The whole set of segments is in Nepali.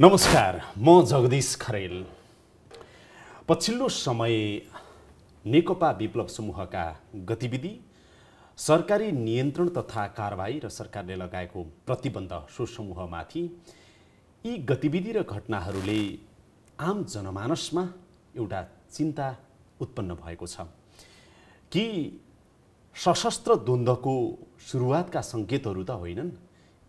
नमस्कार म जगदीश खरेल पछिल्लो समय नेकपा विप्लव समूहका गतिविधि सरकारी नियन्त्रण तथा कारवाही र सरकारले लगाएको प्रतिबन्ध सो समूहमाथि यी गतिविधि र घटनाहरूले आम जनमानसमा एउटा चिन्ता उत्पन्न भएको छ कि सशस्त्र द्वन्द्वको सुरुवातका सङ्केतहरू त होइनन्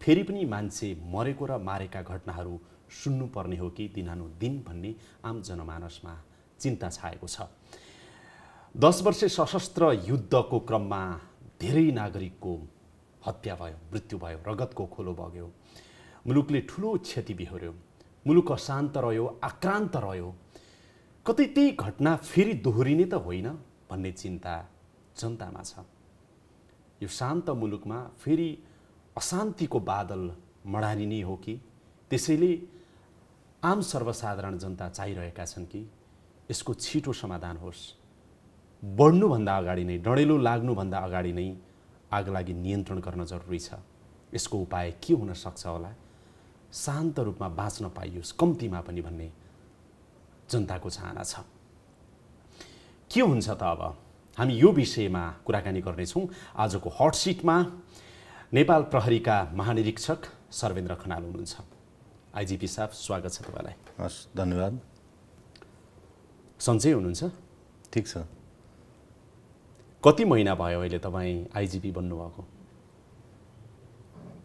फेरि पनि मान्छे मरेको र मारेका घटनाहरू सुन्नुपर्ने हो कि दिनानुदिन भन्ने आम जनमानसमा चिन्ता छाएको छ दस वर्ष सशस्त्र युद्धको क्रममा धेरै नागरिकको हत्या भयो मृत्यु भयो रगतको खोलो बग्यो मुलुकले ठुलो क्षति बिहोऱ्यो मुलुक अशान्त रह्यो आक्रान्त रह्यो कतै त्यही घटना फेरि दोहोरिने त होइन भन्ने चिन्ता जनतामा छ यो शान्त मुलुकमा फेरि अशान्तिको बादल मडानिने हो कि त्यसैले आम सर्वसाधारण जनता चाहिरहेका छन् कि यसको छिटो समाधान होस् बढ्नुभन्दा अगाडि नै डढेलो लाग्नुभन्दा अगाडि नै आग लागि नियन्त्रण गर्न जरुरी छ यसको उपाय के हुन सक्छ होला शान्त रूपमा बाँच्न पाइयोस् कम्तीमा पनि भन्ने जनताको चाहना छ के हुन्छ त अब हामी यो विषयमा कुराकानी गर्नेछौँ आजको हटसिटमा नेपाल प्रहरीका महानिरीक्षक सर्वेन्द्र खनाल हुनुहुन्छ आइजिपी साहब स्वागत छ तपाईँलाई हस् धन्यवाद सन्चै हुनुहुन्छ ठिक छ कति महिना भयो अहिले तपाईँ आइजिपी बन्नुभएको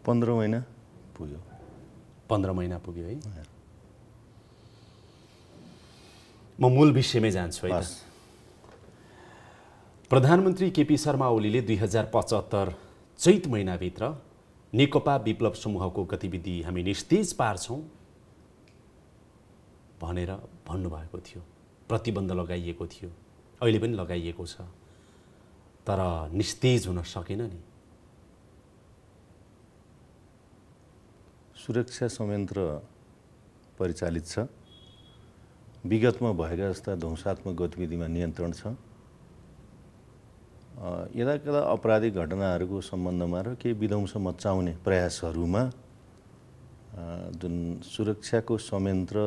पन्ध्र महिना पुग्यो पन्ध्र महिना पुग्यो है म मूल विषयमै जान्छु है प्रधानमन्त्री केपी शर्मा ओलीले दुई हजार पचहत्तर चैत महिनाभित्र नेकपा विप्लव समूहको गतिविधि हामी निस्तेज पार्छौँ भनेर भन्नुभएको थियो प्रतिबन्ध लगाइएको थियो अहिले पनि लगाइएको छ तर निस्तेज हुन सकेन नि सुरक्षा संयन्त्र परिचालित छ विगतमा भएका जस्ता ध्वंसात्मक गतिविधिमा नियन्त्रण छ यदा कदा अपराधिक घटनाहरूको सम्बन्धमा र केही विध्वंस मचाउने प्रयासहरूमा जुन सुरक्षाको संयन्त्र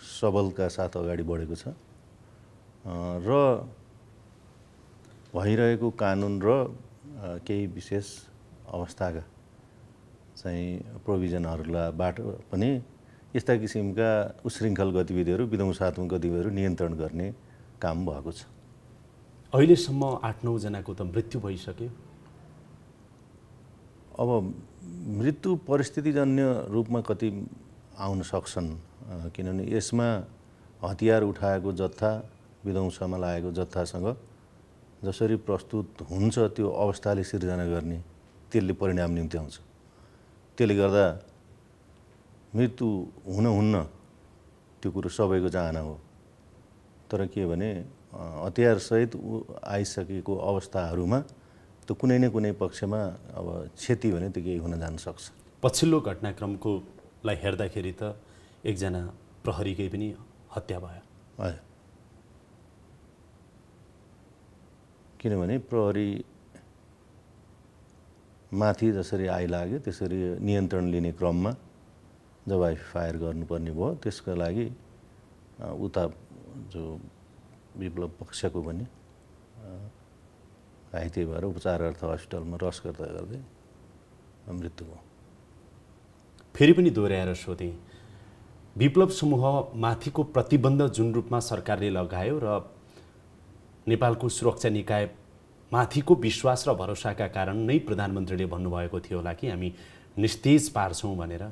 सबलका साथ अगाडि बढेको छ र भइरहेको कानुन र केही विशेष अवस्थाका चाहिँ बाटो पनि यस्ता किसिमका उशृङ्खल गतिविधिहरू विध्वंसात्मक गतिविधिहरू नियन्त्रण गर्ने काम भएको छ अहिलेसम्म आठ नौजनाको त मृत्यु भइसक्यो अब मृत्यु परिस्थितिजन्य रूपमा कति आउन सक्छन् किनभने यसमा हतियार उठाएको जत्था विध्वंसमा लागेको जत्थासँग जसरी प्रस्तुत हुन्छ त्यो अवस्थाले सिर्जना गर्ने त्यसले परिणाम निम्ति आउँछ त्यसले गर्दा मृत्यु हुन हुन्न त्यो कुरो सबैको चाहना हो तर के भने हतियारसहित आइसकेको अवस्थाहरूमा त्यो कुनै न कुनै पक्षमा अब क्षति भने त केही हुन जान सक्छ पछिल्लो घटनाक्रमकोलाई हेर्दाखेरि त एकजना प्रहरीकै पनि हत्या भयो किनभने प्रहरी माथि जसरी आइलाग्यो त्यसरी नियन्त्रण लिने क्रममा जवाफी फायर गर्नुपर्ने भयो त्यसका लागि उता जो विप्लव पक्षको पनि घाइते भएर उपचारार्थ हस्पिटलमा रस गर्दा गर्दै मृत्यु भयो फेरि पनि दोहोऱ्याएर सोधेँ विप्लव समूह माथिको प्रतिबन्ध जुन रूपमा सरकारले लगायो र नेपालको सुरक्षा निकाय माथिको विश्वास र भरोसाका कारण नै प्रधानमन्त्रीले भन्नुभएको थियो होला कि हामी निस्तेज पार्छौँ भनेर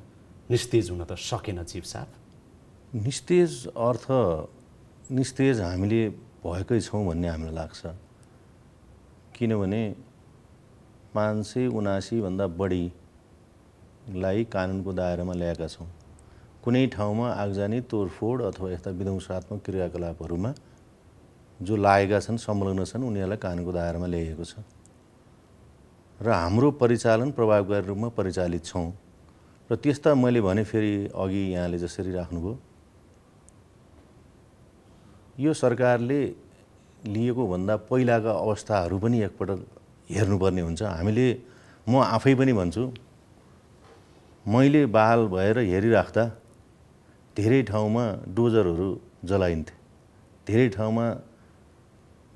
निस्तेज हुन त सकेन चिप साहब निस्तेज अर्थ निस्तेज हामीले भएकै छौँ भन्ने हामीलाई लाग्छ किनभने पाँच सय उनासीभन्दा बढीलाई कानुनको दायरामा ल्याएका छौँ कुनै ठाउँमा आगजानी तोडफोड अथवा यस्ता विध्वंसात्मक क्रियाकलापहरूमा जो लागेका छन् संलग्न छन् उनीहरूलाई कानुनको दायरामा ल्याइएको छ र हाम्रो परिचालन प्रभावकारी रूपमा परिचालित छौँ र त्यस्ता मैले भने फेरि अघि यहाँले जसरी राख्नुभयो यो सरकारले लिएको भन्दा पहिलाका अवस्थाहरू पनि एकपटक हेर्नुपर्ने हुन्छ हामीले म आफै पनि भन्छु मैले बहाल भएर हेरिराख्दा धेरै ठाउँमा डोजरहरू जलाइन्थे धेरै ठाउँमा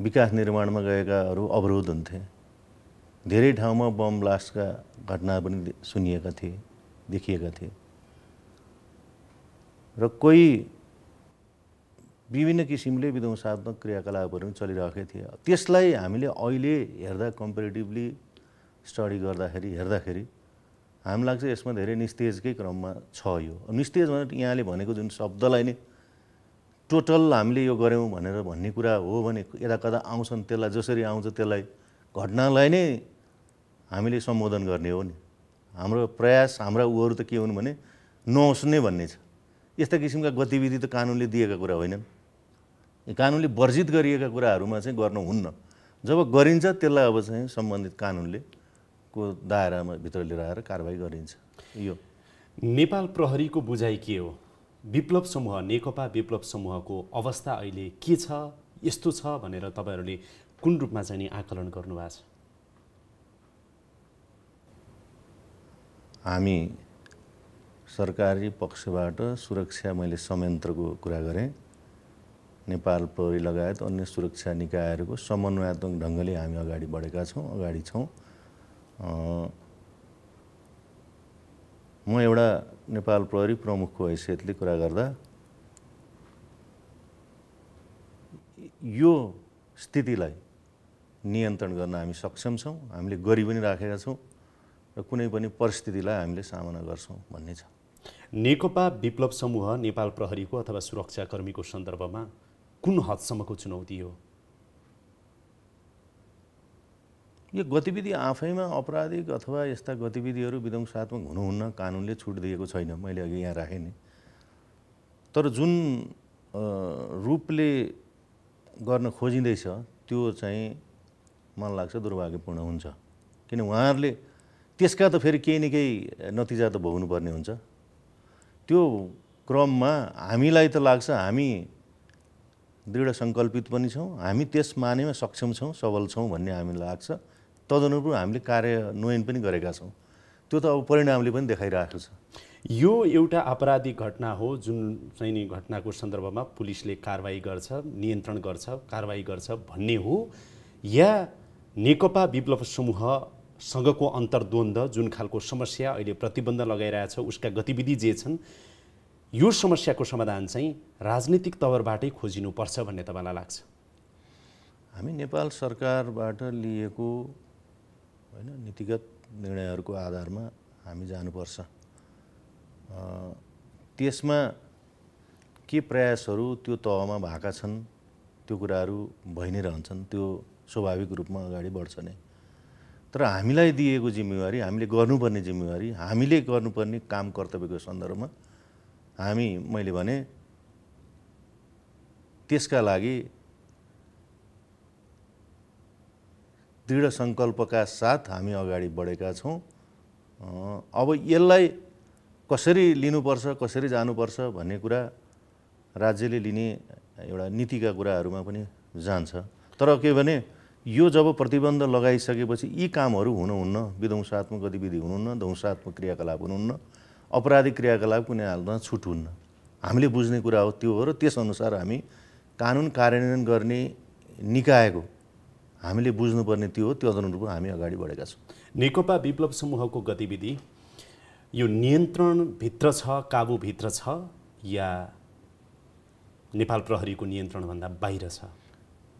विकास निर्माणमा गएकाहरू अवरोध हुन्थे धेरै ठाउँमा बम ब्लास्टका घटना पनि सुनिएका थिए देखिएका थिए र कोही विभिन्न किसिमले विध्वंसात्मक क्रियाकलापहरू पनि चलिरहेकै थिए त्यसलाई हामीले अहिले हेर्दा कम्पेरिटिभली स्टडी गर्दाखेरि हेर्दाखेरि हामी लाग्छ यसमा धेरै निस्तेजकै क्रममा छ यो निस्तेज भनेर यहाँले भनेको जुन शब्दलाई नै टोटल हामीले यो गऱ्यौँ भनेर भन्ने कुरा हो भने यता कता आउँछन् त्यसलाई जसरी आउँछ त्यसलाई घटनालाई नै हामीले सम्बोधन गर्ने हो नि हाम्रो प्रयास हाम्रा उहरू त के हुन् भने नहोस् नै भन्ने छ यस्ता किसिमका गतिविधि त कानुनले दिएका कुरा होइनन् कानुनले वर्जित गरिएका कुराहरूमा चाहिँ गर्नु हुन्न जब गरिन्छ त्यसलाई अब चाहिँ सम्बन्धित कानुनले को दायरामा भित्र लिएर आएर कारवाही गरिन्छ यो नेपाल प्रहरीको बुझाइ के हो विप्लव समूह नेकपा विप्लव समूहको अवस्था अहिले के छ यस्तो छ भनेर तपाईँहरूले कुन रूपमा चाहिँ नि आकलन गर्नुभएको छ हामी सरकारी पक्षबाट सुरक्षा मैले संयन्त्रको कुरा गरेँ नेपाल प्रहरी लगायत अन्य सुरक्षा निकायहरूको समन्वयात्मक ढङ्गले हामी अगाडि बढेका छौँ अगाडि छौँ म एउटा नेपाल प्रहरी प्रमुखको हैसियतले कुरा गर्दा यो स्थितिलाई नियन्त्रण गर्न हामी सक्षम छौँ हामीले गरी पनि राखेका छौँ र कुनै पनि परिस्थितिलाई हामीले सामना गर्छौँ भन्ने छ नेकपा विप्लव समूह नेपाल प्रहरीको अथवा सुरक्षाकर्मीको सन्दर्भमा कुन हदसम्मको चुनौती हो यो गतिविधि आफैमा अपराधिक अथवा यस्ता गतिविधिहरू विध्वंसात्मक हुनुहुन्न कानुनले छुट दिएको छैन मैले अघि यहाँ राखेँ नि तर जुन रूपले गर्न खोजिँदैछ त्यो चाहिँ मलाई लाग्छ दुर्भाग्यपूर्ण हुन्छ किन उहाँहरूले त्यसका त फेरि केही न केही नतिजा त भोग्नुपर्ने हुन्छ त्यो क्रममा हामीलाई त लाग्छ हामी दृढ सङ्कल्पित पनि छौँ हामी त्यस मानेमा सक्षम छौँ सबल छौँ भन्ने हामीलाई लाग्छ तदनुरूप हामीले कार्यान्वयन पनि गरेका छौँ त्यो त अब परिणामले पनि देखाइरहेको छ यो एउटा आपराधिक घटना हो जुन चाहिँ नि घटनाको सन्दर्भमा पुलिसले कारवाही गर्छ नियन्त्रण गर्छ कारवाही गर्छ भन्ने हो या नेकपा विप्लव समूहसँगको अन्तर्द्वन्द जुन खालको समस्या अहिले प्रतिबन्ध लगाइरहेछ उसका गतिविधि जे छन् यो समस्याको समाधान चाहिँ राजनीतिक तवरबाटै खोजिनुपर्छ भन्ने तपाईँलाई लाग्छ हामी नेपाल सरकारबाट लिएको होइन नीतिगत निर्णयहरूको आधारमा हामी जानुपर्छ त्यसमा के प्रयासहरू त्यो तहमा भएका छन् त्यो कुराहरू भइ नै रहन्छन् त्यो स्वाभाविक रूपमा अगाडि बढ्छ नै तर हामीलाई दिएको जिम्मेवारी हामीले गर्नुपर्ने जिम्मेवारी हामीले गर्नुपर्ने काम कर्तव्यको सन्दर्भमा हामी मैले भने त्यसका लागि दृढ सङ्कल्पका साथ हामी अगाडि बढेका छौँ अब यसलाई कसरी लिनुपर्छ कसरी जानुपर्छ भन्ने कुरा राज्यले लिने एउटा नीतिका कुराहरूमा पनि जान्छ तर के भने यो जब प्रतिबन्ध लगाइसकेपछि यी कामहरू हुनुहुन्न विध्वंसात्मक गतिविधि हुनुहुन्न ध्वंसात्मक क्रियाकलाप हुनुहुन्न अपराधिक क्रियाकलाप कुनै हालमा छुट हुन्न हामीले बुझ्ने कुरा हो त्यो हो र त्यसअनुसार हामी कानुन कार्यान्वयन गर्ने निकायको हामीले बुझ्नुपर्ने त्यो हो त्यो अनुरूप हामी अगाडि बढेका छौँ नेकपा विप्लव समूहको गतिविधि यो नियन्त्रणभित्र छ काबुभित्र छ या नेपाल प्रहरीको नियन्त्रणभन्दा बाहिर छ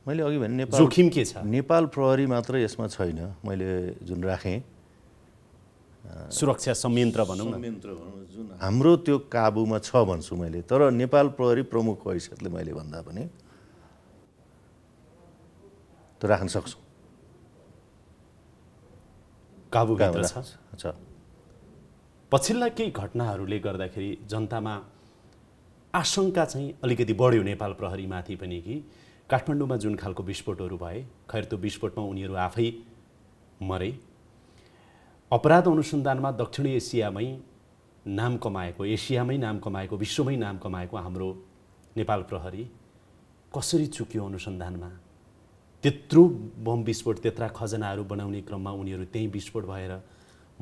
मैले अघि भने नेपाल जोखिम के छ नेपाल प्रहरी मात्र यसमा छैन मैले जुन राखेँ सुरक्षा संयन्त्र भनौँ संयन्त्र जुन हाम्रो त्यो काबुमा छ भन्छु मैले तर नेपाल प्रहरी प्रमुख हैसियतले मैले भन्दा पनि त्यो राख्न सक्छौँ काबु छ पछिल्ला केही घटनाहरूले गर्दाखेरि जनतामा आशङ्का चाहिँ अलिकति बढ्यो नेपाल प्रहरीमाथि पनि कि काठमाडौँमा जुन खालको विस्फोटहरू भए खैर त्यो विस्फोटमा उनीहरू आफै मरे अपराध अनुसन्धानमा दक्षिण एसियामै नाम कमाएको एसियामै नाम कमाएको विश्वमै नाम कमाएको हाम्रो नेपाल प्रहरी कसरी चुक्यो अनुसन्धानमा त्यत्रो बम विस्फोट त्यत्रा खजनाहरू बनाउने क्रममा उनीहरू त्यहीँ विस्फोट भएर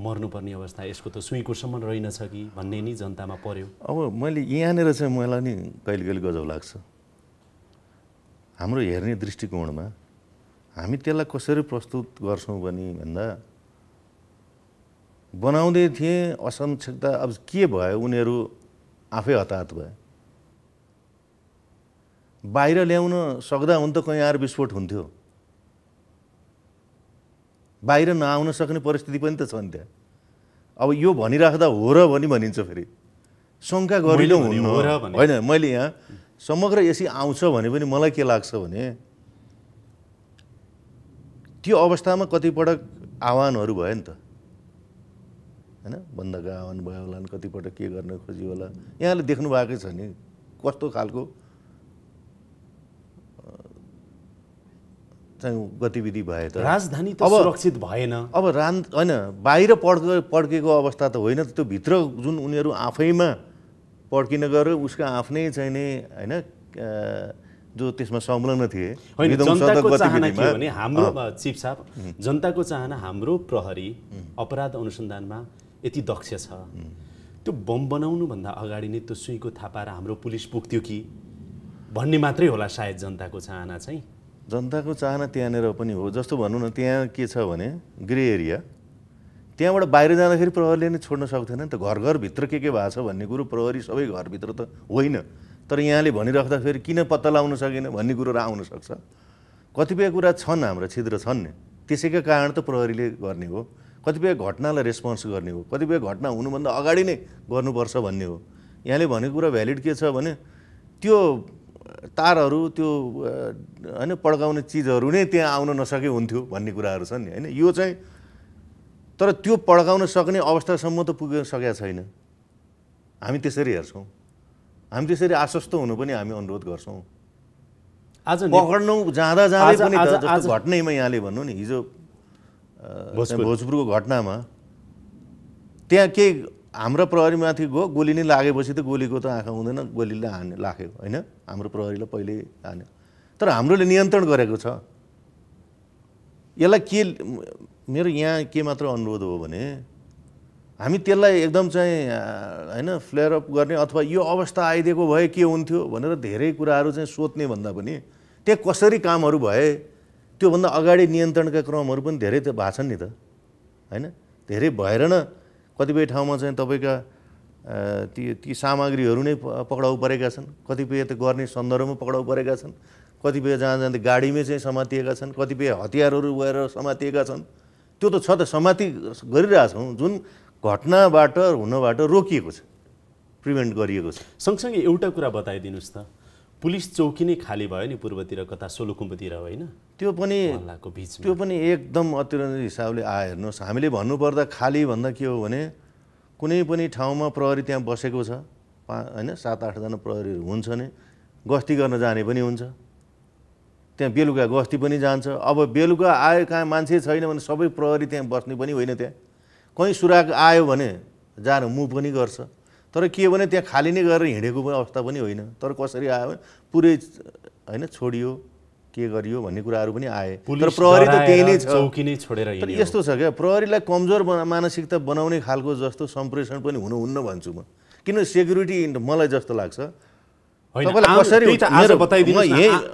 मर्नुपर्ने अवस्था यसको त सुईको सम्म रहेनछ कि भन्ने नि जनतामा पर्यो अब मैले यहाँनिर चाहिँ मलाई नि कहिले कहिले गजब लाग्छ हाम्रो हेर्ने दृष्टिकोणमा हामी त्यसलाई कसरी प्रस्तुत गर्छौँ भने भन्दा बनाउँदै थिएँ असन्तुष्टता अब के भयो उनीहरू आफै हताहत भए बाहिर ल्याउन सक्दा हुन त कहीँ आएर विस्फोट हुन्थ्यो बाहिर नआउन सक्ने परिस्थिति पनि त छ नि त्यहाँ अब यो भनिराख्दा हो र भनी भनिन्छ फेरि शङ्का गरिलो हुनु होइन मैले यहाँ समग्र यसरी आउँछ भने पनि मलाई के लाग्छ भने त्यो अवस्थामा कतिपटक आह्वानहरू भयो नि त होइन बन्द आह्वान भयो होला कतिपल्ट के गर्न खोज्यो होला यहाँले देख्नु भएकै छ नि कस्तो खालको चाहिँ गतिविधि भए त राजधानी त सुरक्षित भएन अब रान होइन बाहिर पड्क पड्केको अवस्था त होइन त्यो भित्र जुन उनीहरू आफैमा पड्किन गएर उसको आफ्नै चाहिने होइन जो त्यसमा संलग्न थिए हाम्रो चिप साहब जनताको चाहना हाम्रो प्रहरी अपराध अनुसन्धानमा यति दक्ष छ त्यो बम बनाउनुभन्दा अगाडि नै त्यो सुईको थापाएर हाम्रो पुलिस पुग्थ्यो कि भन्ने मात्रै होला सायद जनताको चाहना चाहिँ जनताको चाहना त्यहाँनिर पनि हो जस्तो भनौँ न त्यहाँ के छ भने ग्रे एरिया त्यहाँबाट बाहिर जाँदाखेरि प्रहरीले नै छोड्न सक्थेन नि त घर घरभित्र के के भएको छ भन्ने कुरो प्रहरी सबै घरभित्र त होइन तर यहाँले भनिराख्दाखेरि किन पत्ता लाउन सकेन भन्ने कुरो आउन सक्छ कतिपय कुरा छन् हाम्रो छिद्र छन् नि त्यसैका कारण त प्रहरीले गर्ने हो कतिपय घटनालाई रेस्पोन्स गर्ने हो कतिपय घटना हुनुभन्दा अगाडि नै गर्नुपर्छ भन्ने हो यहाँले भनेको कुरा भ्यालिड के छ भने त्यो तारहरू त्यो होइन पड्काउने चिजहरू नै त्यहाँ आउन नसके हुन्थ्यो भन्ने कुराहरू छन् नि होइन यो चाहिँ तर त्यो पड्काउन सक्ने अवस्थासम्म त पुग्न सकेका छैन हामी त्यसरी हेर्छौँ हामी त्यसरी आश्वस्त हुनु पनि हामी अनुरोध गर्छौँ आज पक्रनु जाँदा जाँदै पनि घट्नैमा यहाँले भन्नु नि हिजो भोजपुरको घटनामा त्यहाँ के हाम्रो प्रहरीमाथि गयो गोली नै लागेपछि त गोलीको त आँखा हुँदैन गोलीले हान्यो लाग्यो होइन हाम्रो प्रहरीलाई पहिल्यै हान्यो तर हाम्रोले नियन्त्रण गरेको छ यसलाई के मेरो यहाँ के मात्र अनुरोध हो भने हामी त्यसलाई एकदम चाहिँ होइन फ्लेयरअप गर्ने अथवा यो अवस्था आइदिएको भए के हुन्थ्यो भनेर धेरै कुराहरू चाहिँ सोध्ने भन्दा पनि त्यहाँ कसरी कामहरू भए त्योभन्दा अगाडि नियन्त्रणका क्रमहरू पनि धेरै त भएको छन् नि त होइन धेरै भएर न कतिपय ठाउँमा चाहिँ तपाईँका ती ती सामग्रीहरू नै पक्राउ परेका छन् कतिपय त गर्ने सन्दर्भमा पक्राउ परेका छन् कतिपय जहाँ जाँदा गाडीमै चाहिँ समातिएका छन् कतिपय हतियारहरू गएर समातिएका छन् त्यो त छ त समाति गरिरहेछौँ जुन घटनाबाट हुनबाट रोकिएको छ प्रिभेन्ट गरिएको छ सँगसँगै एउटा कुरा बताइदिनुहोस् त पुलिस चौकी नै खाली भयो नि पूर्वतिर कता सोलुकुम्बतिर होइन त्यो पनि त्यो पनि एकदम अतिरञ्जित हिसाबले आयो हेर्नुहोस् हामीले भन्नुपर्दा खाली भन्दा के हो भने कुनै पनि ठाउँमा प्रहरी त्यहाँ बसेको छ पा होइन सात आठजना प्रहरीहरू हुन्छ नि गस्ती गर्न जाने पनि हुन्छ त्यहाँ बेलुका गस्ती पनि जान्छ अब बेलुका आयो कहाँ मान्छे छैन भने सबै प्रहरी त्यहाँ बस्ने पनि होइन त्यहाँ कहीँ सुराग आयो भने जान मुभ पनि गर्छ तर के भने त्यहाँ खाली नै गरेर हिँडेको अवस्था पनि होइन तर कसरी आयो भने पुरै होइन छोडियो के गरियो भन्ने कुराहरू पनि आए तर प्रहरी त त्यही नै चौकी नै छोडेर यस्तो छ क्या प्रहरीलाई कमजोर बना मानसिकता बनाउने खालको जस्तो सम्प्रेषण पनि हुनुहुन्न भन्छु म किन सेक्युरिटी मलाई जस्तो लाग्छ कसरी म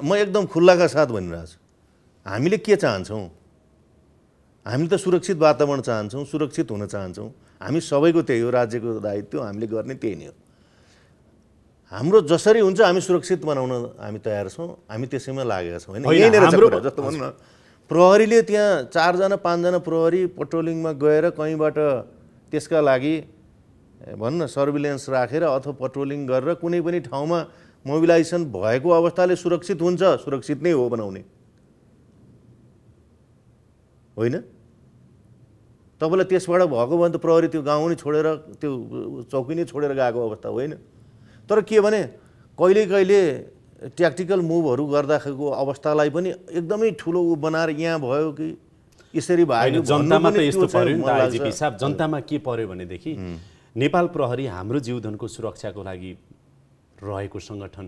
म एकदम खुल्लाका साथ भनिरहेको छु हामीले के चाहन्छौँ हामीले त सुरक्षित वातावरण चाहन्छौँ सुरक्षित हुन चाहन्छौँ हामी सबैको त्यही हो राज्यको दायित्व हामीले गर्ने त्यही नै हो हाम्रो जसरी हुन्छ हामी सुरक्षित बनाउन हामी तयार छौँ हामी त्यसैमा लागेका छौँ होइन जस्तो भनौँ न प्रहरीले त्यहाँ चारजना पाँचजना प्रहरी पेट्रोलिङमा गएर कहीँबाट त्यसका लागि भनौँ न सर्भिलेन्स राखेर अथवा पेट्रोलिङ गरेर कुनै पनि ठाउँमा मोबिलाइजेसन भएको अवस्थाले सुरक्षित हुन्छ सुरक्षित नै हो बनाउने होइन तपाईँलाई त्यसबाट भएको भने त प्रहरी त्यो गाउँ नै छोडेर त्यो चौकी नै छोडेर गएको अवस्था होइन तर के भने कहिले कहिले ट्याक्टिकल मुभहरू गर्दाखेरिको अवस्थालाई पनि एकदमै ठुलो ऊ बनाएर यहाँ भयो कि यसरी भयो जनतामा त यस्तो पऱ्यो साहब जनतामा के पर्यो भनेदेखि नेपाल प्रहरी हाम्रो जीवधनको सुरक्षाको लागि रहेको सङ्गठन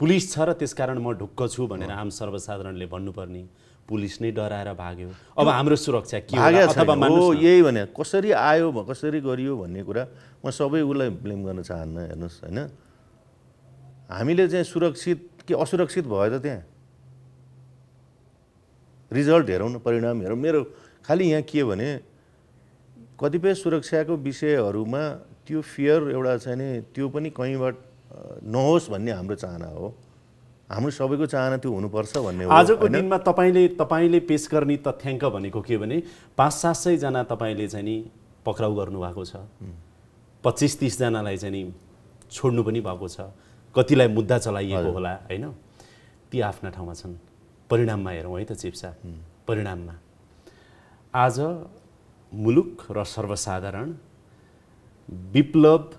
पुलिस छ र त्यसकारण म ढुक्क छु भनेर आम सर्वसाधारणले भन्नुपर्ने पुलिस नै डराएर भाग्यो अब हाम्रो सुरक्षा के हो यही भने कसरी आयो कसरी गरियो भन्ने कुरा म सबै उसलाई ब्लेम गर्न चाहन्न हेर्नुहोस् होइन हामीले चाहिँ सुरक्षित कि असुरक्षित भयो त त्यहाँ रिजल्ट हेरौँ न परिणाम हेरौँ मेरो खालि यहाँ के भने कतिपय सुरक्षाको विषयहरूमा त्यो फियर एउटा छ नि त्यो पनि कहीँबाट नहोस् भन्ने हाम्रो चाहना हो हाम्रो सबैको चाहना त्यो हुनुपर्छ भन्ने आजको दिनमा तपाईँले तपाईँले पेस गर्ने तथ्याङ्क भनेको के भने पाँच सात सयजना तपाईँले चाहिँ नि पक्राउ गर्नुभएको छ पच्चिस तिसजनालाई चाहिँ नि छोड्नु पनि भएको छ कतिलाई मुद्दा चलाइएको होला होइन ती आफ्ना ठाउँमा छन् परिणाममा हेरौँ है त चिप्सा परिणाममा आज मुलुक र सर्वसाधारण विप्लव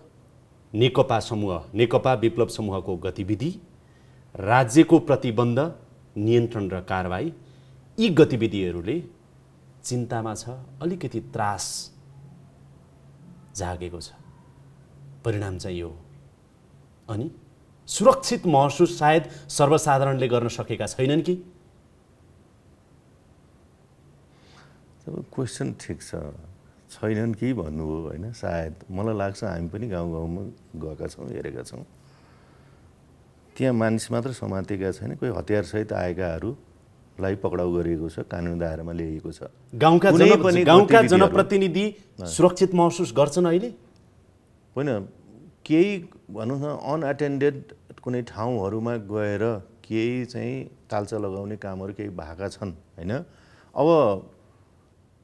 नेकपा समूह नेकपा विप्लव समूहको गतिविधि राज्यको प्रतिबन्ध नियन्त्रण र कारवाही यी गतिविधिहरूले चिन्तामा छ अलिकति त्रास जागेको छ परिणाम चाहिँ यो अनि सुरक्षित महसुस सायद सर्वसाधारणले गर्न सकेका छैनन् कि क्वेसन ठिक छ छैनन् कि भन्नुभयो होइन सायद मलाई लाग्छ हामी पनि गाउँ गाउँमा गएका छौँ हेरेका छौँ त्यहाँ मानिस मात्र समातेका छैन कोही हतियारसहित आएकाहरूलाई पक्राउ गरिएको छ कानुन दायरामा ल्याइएको छ गाउँका गाउँका जनप्रतिनिधि सुरक्षित महसुस गर्छन् अहिले होइन केही भनौँ न अनएटेन्डेड कुनै ठाउँहरूमा गएर केही चाहिँ तालचा लगाउने कामहरू केही भएका छन् होइन अब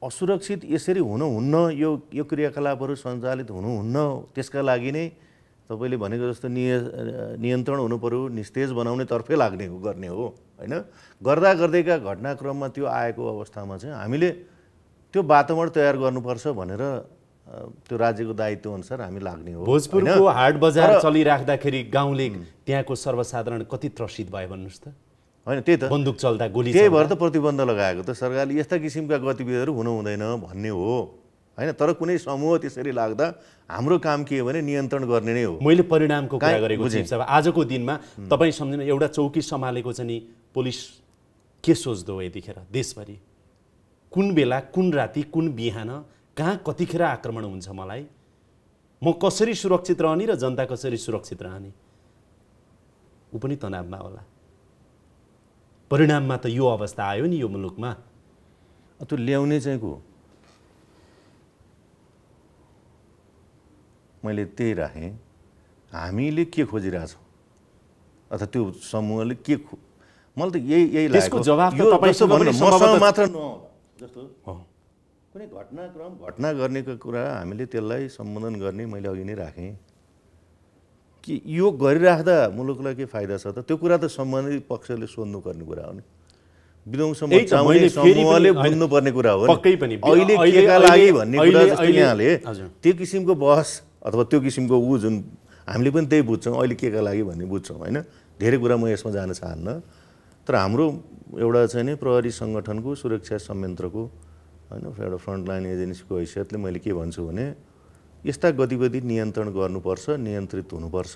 असुरक्षित यसरी हुनुहुन्न यो यो क्रियाकलापहरू सञ्चालित हुनुहुन्न त्यसका लागि नै तपाईँले भनेको जस्तो निय नियन्त्रण हुनुपऱ्यो निस्तेज बनाउनेतर्फै लाग्ने हो गर्ने हो होइन गर्दा गर्दैका घटनाक्रममा त्यो आएको अवस्थामा चाहिँ हामीले त्यो वातावरण तयार गर्नुपर्छ भनेर त्यो राज्यको दायित्वअनुसार हामी लाग्ने हो भोजपुरको हाट बजार चलिराख्दाखेरि गाउँले त्यहाँको सर्वसाधारण कति त्रसित भयो भन्नुहोस् त होइन त्यही त बन्दुक चल्दा गोली त्यही भएर त प्रतिबन्ध लगाएको त सरकारले यस्ता किसिमका गतिविधिहरू हुनु हुँदैन भन्ने हो होइन तर कुनै समूह त्यसरी लाग्दा हाम्रो काम के हो भने नियन्त्रण गर्ने नै हो मैले परिणामको कुरा गरेको छु आजको दिनमा तपाईँ सम्झिनु एउटा चौकी सम्हालेको चाहिँ नि पुलिस के सोच्दो हो यतिखेर देशभरि कुन बेला कुन राति कुन बिहान कहाँ कतिखेर आक्रमण हुन्छ मलाई म कसरी सुरक्षित रहने र जनता कसरी सुरक्षित रहने ऊ पनि तनावमा होला परिणाममा त यो अवस्था आयो नि यो मुलुकमा त्यो ल्याउने चाहिँ को मैले त्यही राखेँ हामीले के खोजिरहेछौँ अथवा त्यो समूहले के खो मलाई त यही यही लाग्यो जवाब मात्र जस्तो कुनै घटनाक्रम घटना गर्नेको कुरा हामीले त्यसलाई सम्बोधन गर्ने मैले अघि नै राखेँ कि यो गरिराख्दा मुलुकलाई के फाइदा छ त त्यो कुरा त सम्बन्धित पक्षले सोध्नुपर्ने कुरा हो नि विध्वंसमा समूहले पनि अहिले त्यो किसिमको बहस अथवा त्यो किसिमको ऊ जुन हामीले पनि त्यही बुझ्छौँ अहिले के का लागि भन्ने बुझ्छौँ होइन धेरै कुरा म यसमा जान चाहन्न तर हाम्रो एउटा चाहिँ नि प्रहरी सङ्गठनको सुरक्षा संयन्त्रको होइन एउटा फ्रन्टलाइन एजेन्सीको हैसियतले मैले के भन्छु भने यस्ता गतिविधि नियन्त्रण गर्नुपर्छ नियन्त्रित हुनुपर्छ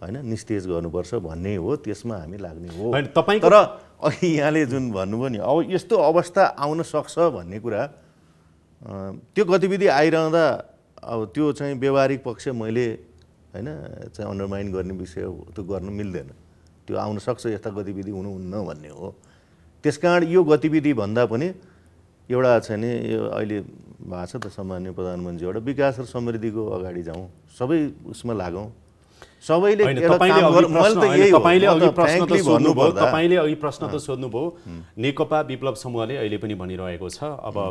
होइन निस्तेज गर्नुपर्छ भन्ने हो त्यसमा हामी लाग्ने हो तपाईँ तर अहिले यहाँले जुन भन्नुभयो नि अब यस्तो अवस्था आउन सक्छ भन्ने कुरा त्यो गतिविधि आइरहँदा अब त्यो चाहिँ व्यवहारिक पक्ष मैले होइन चाहिँ अन्डरमाइन गर्ने विषय हो त्यो गर्नु मिल्दैन त्यो आउन सक्छ यस्ता गतिविधि हुनुहुन्न भन्ने हो त्यस कारण यो गतिविधि भन्दा पनि एउटा छ नि यो अहिले भएको छ त सामान्य प्रधानमन्त्री एउटा विकास र समृद्धिको अगाडि जाउँ सबै उसमा लागौँ सबैले तपाईँले अघि प्रश्न त सोध्नुभयो नेकपा विप्लव समूहले अहिले पनि भनिरहेको छ अब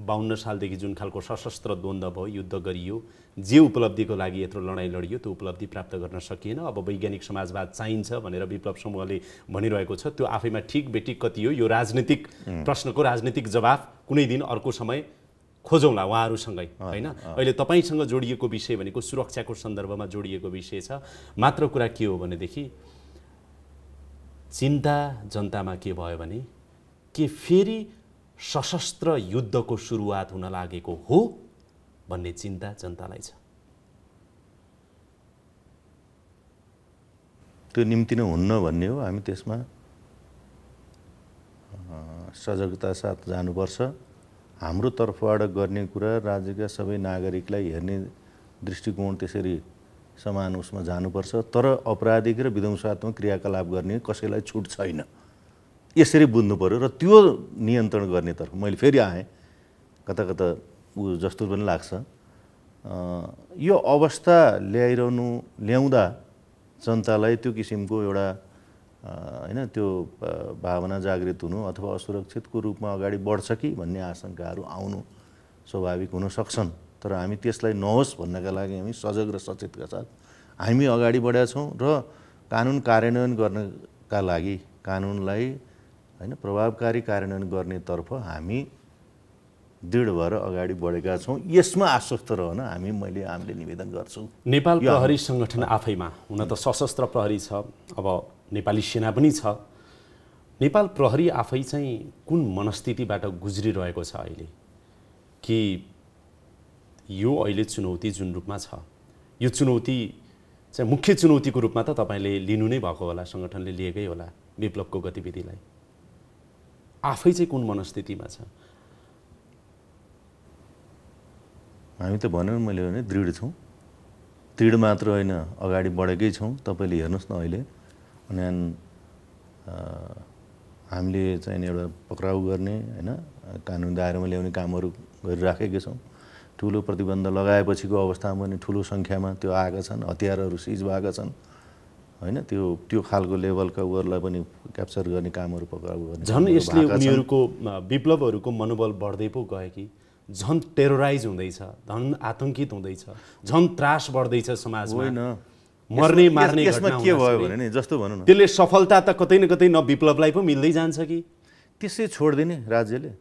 बाहन्न सालदेखि जुन खालको सशस्त्र द्वन्द्व भयो युद्ध गरियो जे उपलब्धिको लागि यत्रो लडाइँ लडियो त्यो उपलब्धि प्राप्त गर्न सकिएन अब वैज्ञानिक समाजवाद चाहिन्छ भनेर विप्लव समूहले भनिरहेको छ त्यो आफैमा ठिक बेटिक कति हो यो राजनीतिक प्रश्नको राजनीतिक जवाफ कुनै दिन अर्को समय खोजौँला उहाँहरूसँगै होइन अहिले तपाईँसँग जोडिएको विषय भनेको सुरक्षाको सन्दर्भमा जोडिएको विषय छ मात्र कुरा के हो भनेदेखि चिन्ता जनतामा के भयो भने के फेरि सशस्त्र युद्धको सुरुवात हुन लागेको हो भन्ने चिन्ता जनतालाई छ त्यो निम्ति नै हुन्न भन्ने हो हामी त्यसमा सजगता साथ जानुपर्छ हाम्रो तर्फबाट गर्ने कुरा राज्यका सबै नागरिकलाई हेर्ने दृष्टिकोण त्यसरी समान उसमा जानुपर्छ तर अपराधिक र विध्वंसात्मक क्रियाकलाप गर्ने कसैलाई छुट छैन यसरी बुझ्नु पऱ्यो र त्यो नियन्त्रण गर्नेतर्फ मैले फेरि आएँ कता कता ऊ जस्तो पनि लाग्छ यो अवस्था ल्याइरहनु ल्याउँदा जनतालाई त्यो किसिमको एउटा होइन त्यो भावना जागृत हुनु अथवा असुरक्षितको रूपमा अगाडि बढ्छ कि भन्ने आशङ्काहरू आउनु स्वाभाविक हुन सक्छन् तर हामी त्यसलाई नहोस् भन्नका लागि हामी सजग र सचेतका साथ हामी अगाडि बढेका छौँ र कानुन कार्यान्वयन गर्नका लागि कानुनलाई होइन प्रभावकारी कार्यान्वयन गर्नेतर्फ हामी दृढ भएर अगाडि बढेका छौँ यसमा आश्वस्त रहन हामी मैले हामीले निवेदन गर्छौँ नेपाल प्रहरी सङ्गठन आफैमा हुन त सशस्त्र प्रहरी छ अब नेपाली सेना पनि छ नेपाल प्रहरी आफै चाहिँ कुन मनस्थितिबाट गुज्रिरहेको छ अहिले कि यो अहिले चुनौती जुन रूपमा छ यो चुनौती चाहिँ मुख्य चुनौतीको रूपमा त तपाईँले लिनु नै भएको होला सङ्गठनले लिएकै होला विप्लवको गतिविधिलाई आफै चाहिँ कुन मनस्थितिमा छ हामी त भनौँ मैले भने दृढ छौँ दृढ मात्र होइन अगाडि बढेकै छौँ तपाईँले हेर्नुहोस् न अहिले अनि हामीले चाहिँ एउटा पक्राउ गर्ने होइन कानुन दायरामा ल्याउने कामहरू गरिराखेकै छौँ ठुलो प्रतिबन्ध लगाएपछिको अवस्थामा पनि ठुलो सङ्ख्यामा त्यो आएका छन् हतियारहरू सिज भएका छन् होइन त्यो त्यो खालको लेभलका उहरूलाई पनि क्याप्चर गर्ने कामहरू पक्राउ गर्ने झन् यसले उनीहरूको विप्लवहरूको मनोबल बढ्दै पो गयो कि झन् टेरोराइज हुँदैछ झन् आतङ्कित हुँदैछ झन् त्रास बढ्दैछ समाजमा होइन मर्ने मार्ने यसमा के भयो भने नि जस्तो भनौँ न त्यसले सफलता त कतै न कतै न विप्लवलाई पो मिल्दै जान्छ कि त्यसै छोडिदिने राज्यले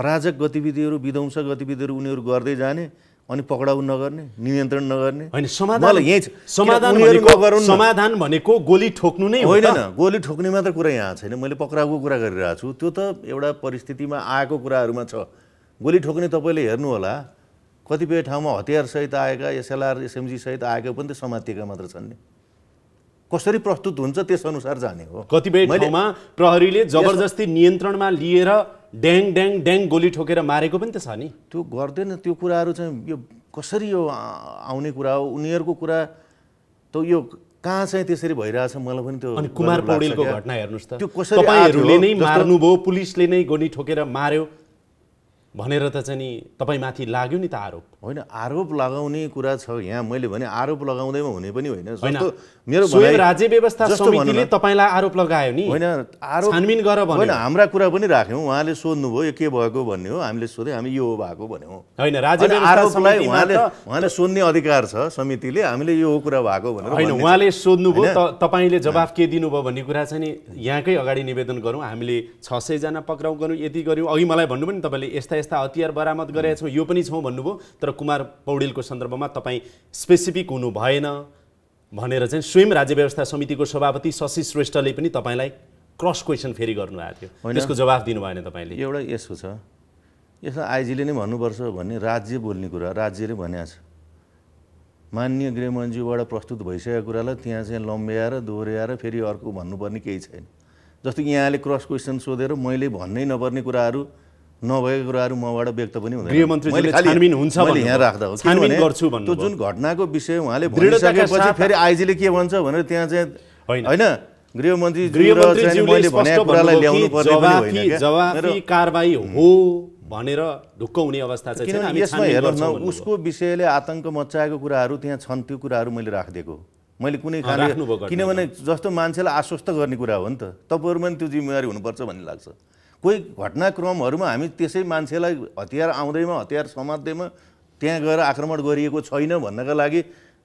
अराजक गतिविधिहरू विध्वंस गतिविधिहरू उनीहरू गर्दै जाने अनि पक्राउ नगर्ने नियन्त्रण नगर्ने होइन समाधान यहीँ समाधान भनेको गोली ठोक्नु नै होइन गोली ठोक्ने मात्र कुरा यहाँ छैन मैले पक्राउको कुरा गरिरहेको छु त्यो त एउटा परिस्थितिमा आएको कुराहरूमा छ गोली ठोक्ने तपाईँले होला कतिपय ठाउँमा हतियारसहित आएका एसएलआर एसएमजी सहित आएको पनि त समातिएका मात्र छन् नि कसरी प्रस्तुत हुन्छ त्यसअनुसार जाने हो कतिपय ठाउँमा प्रहरीले जबरजस्ती नियन्त्रणमा लिएर ड्याङ ड्याङ ड्याङ गोली ठोकेर मारेको पनि त छ नि त्यो गर्दैन त्यो कुराहरू चाहिँ यो कसरी यो आउने कुरा हो उनीहरूको कुरा त यो कहाँ चाहिँ त्यसरी भइरहेछ मलाई पनि त्यो अनि कुमार पौडेलको घटना हेर्नुहोस् त त्यो कसरी नै मार्नुभयो पुलिसले नै गोली ठोकेर मार्यो भनेर त चाहिँ नि तपाईँमाथि लाग्यो नि त आरोप होइन आरोप लगाउने कुरा छ यहाँ मैले भने आरोप लगाउँदैमा हुने पनि होइन मेरो राज्य व्यवस्था समितिले तपाईँलाई आरोप लगायो नि होइन आरोप छानबिन गर होइन हाम्रा कुरा पनि राख्यौँ उहाँले सोध्नुभयो यो के भएको भन्ने हो हामीले सोध्यौँ हामी यो भएको भन्यौँ होइन राज्य आरोपलाई उहाँले उहाँले सोध्ने अधिकार छ समितिले हामीले यो कुरा भएको भनेर होइन उहाँले सोध्नुभयो तपाईँले जवाफ के दिनुभयो भन्ने कुरा चाहिँ नि यहाँकै अगाडि निवेदन गरौँ हामीले छ सयजना पक्राउ गऱ्यौँ यति गऱ्यौँ अघि मलाई भन्नु पनि तपाईँले यस्ता यस्ता हतियार बरामद गरेका छौँ यो पनि छौँ भन्नुभयो तर कुमार पौडेलको सन्दर्भमा तपाईँ स्पेसिफिक हुनु भएन भनेर चाहिँ स्वयं राज्य व्यवस्था समितिको सभापति शशि श्रेष्ठले पनि तपाईँलाई क्रस क्वेसन फेरि गर्नुभएको थियो त्यसको जवाफ दिनु भएन तपाईँले एउटा यसो छ यसो आइजीले नै भन्नुपर्छ भन्ने राज्य बोल्ने कुरा राज्यले भनेको छ मान्य गृहमन्त्रीबाट प्रस्तुत भइसकेको कुरालाई त्यहाँ चाहिँ लम्ब्याएर दोहोऱ्याएर फेरि अर्को भन्नुपर्ने केही छैन जस्तो कि यहाँले क्रस क्वेसन सोधेर मैले भन्नै नपर्ने कुराहरू नभएको कुराहरू मबाट व्यक्त पनि हुँदैन त्यो जुन घटनाको विषय उहाँले भनिसकेपछि फेरि आइजीले के भन्छ भनेर त्यहाँ चाहिँ होइन गृहमन्त्री कारबाही हो भनेर ढुक्क हुने अवस्था चाहिँ यसमा हेर्नुहोस् न उसको विषयले आतङ्क मचाएको कुराहरू त्यहाँ छन् त्यो कुराहरू मैले राखिदिएको मैले कुनै किनभने जस्तो मान्छेलाई आश्वस्त गर्ने कुरा हो नि त तपाईँहरूमा पनि त्यो जिम्मेवारी हुनुपर्छ भन्ने लाग्छ कोही घटनाक्रमहरूमा हामी त्यसै मान्छेलाई हतियार आउँदैमा हतियार समात्दैमा त्यहाँ गएर आक्रमण गरिएको छैन भन्नका लागि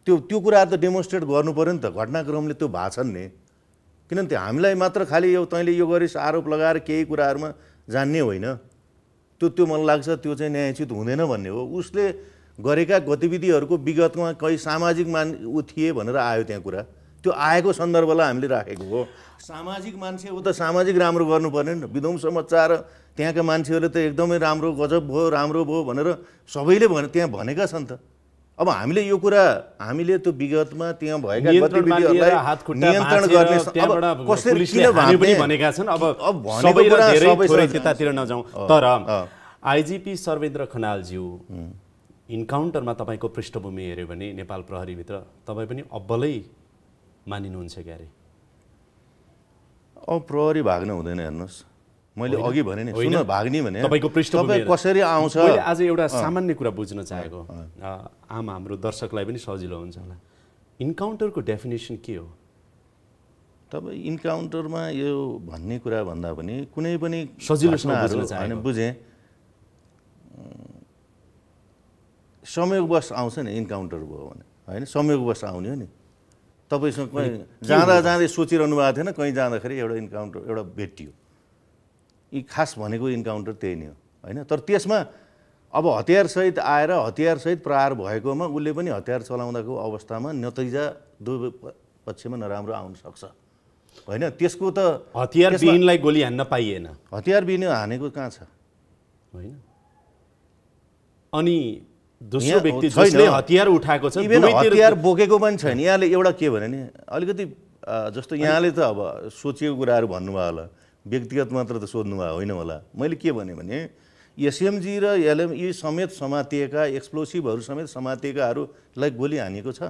त्यो त्यो कुराहरू त डेमोन्स्ट्रेट गर्नु पऱ्यो नि त घटनाक्रमले त्यो भएको छ नि किनभने हामीलाई मात्र खालि यो तैँले यो गरिस् आरोप लगाएर केही कुराहरूमा जान्ने होइन त्यो त्यो मलाई लाग्छ त्यो चाहिँ न्यायचित हुँदैन भन्ने हो उसले गरेका गतिविधिहरूको विगतमा कहीँ सामाजिक मान ऊ थिए भनेर आयो त्यहाँ कुरा त्यो आएको सन्दर्भलाई हामीले राखेको हो सामाजिक मान्छे हो त सामाजिक राम्रो गर्नुपर्ने नि विध्वंस समाचार त्यहाँका मान्छेहरूले त एकदमै राम्रो गजब भयो राम्रो भयो भनेर सबैले भने त्यहाँ भनेका छन् त अब हामीले यो कुरा हामीले त्यो विगतमा त्यहाँ भएका नियन्त्रण गर्ने कसरी नजाउँ तर आइजिपी सर्वेन्द्र खनालज्यू इन्काउन्टरमा तपाईँको पृष्ठभूमि हेऱ्यो भने नेपाल प्रहरीभित्र तपाईँ पनि अब्बलै मानिनुहुन्छ क्यारे अब प्रहरी भाग्न हुँदैन हेर्नुहोस् मैले अघि भने नि सुन भाग्ने भने तपाईँको पृष्ठभूमि कसरी आउँछ आज एउटा सामान्य कुरा बुझ्न चाहेको आम हाम्रो दर्शकलाई पनि सजिलो हुन्छ होला इन्काउन्टरको डेफिनेसन के हो तब इन्काउन्टरमा यो भन्ने कुरा भन्दा पनि कुनै पनि सजिलोसँग बुझेँ संयोगवश आउँछ नि इन्काउन्टर भयो भने होइन संयोगवश आउने हो नि तपाईँसँग कहीँ जाँदा जाँदै सोचिरहनु भएको थिएन कहीँ जाँदाखेरि एउटा इन्काउन्टर एउटा भेटियो यी खास भनेको इन्काउन्टर त्यही नै हो होइन तर त्यसमा अब हतियारसहित आएर हतियारसहित प्रहार भएकोमा उसले पनि हतियार चलाउँदाको अवस्थामा नतिजा दुवै पक्षमा नराम्रो आउन सक्छ होइन त्यसको त हतियार बिनलाई गोली हान्न पाइएन हतियार हतियारविहीन हानेको कहाँ छ होइन अनि दोस्रो व्यक्ति जसले हतियार उठाएको छ हतियार बोकेको पनि छैन यहाँले एउटा के भने नि अलिकति जस्तो यहाँले त अब सोचेको कुराहरू भन्नुभयो होला व्यक्तिगत मात्र त सोध्नुभयो होइन होला मैले के भने भने एसएमजी र एलएम यी समेत समातिएका एक्सप्लोसिभहरू समेत समातिएकाहरूलाई गोली हानिएको छ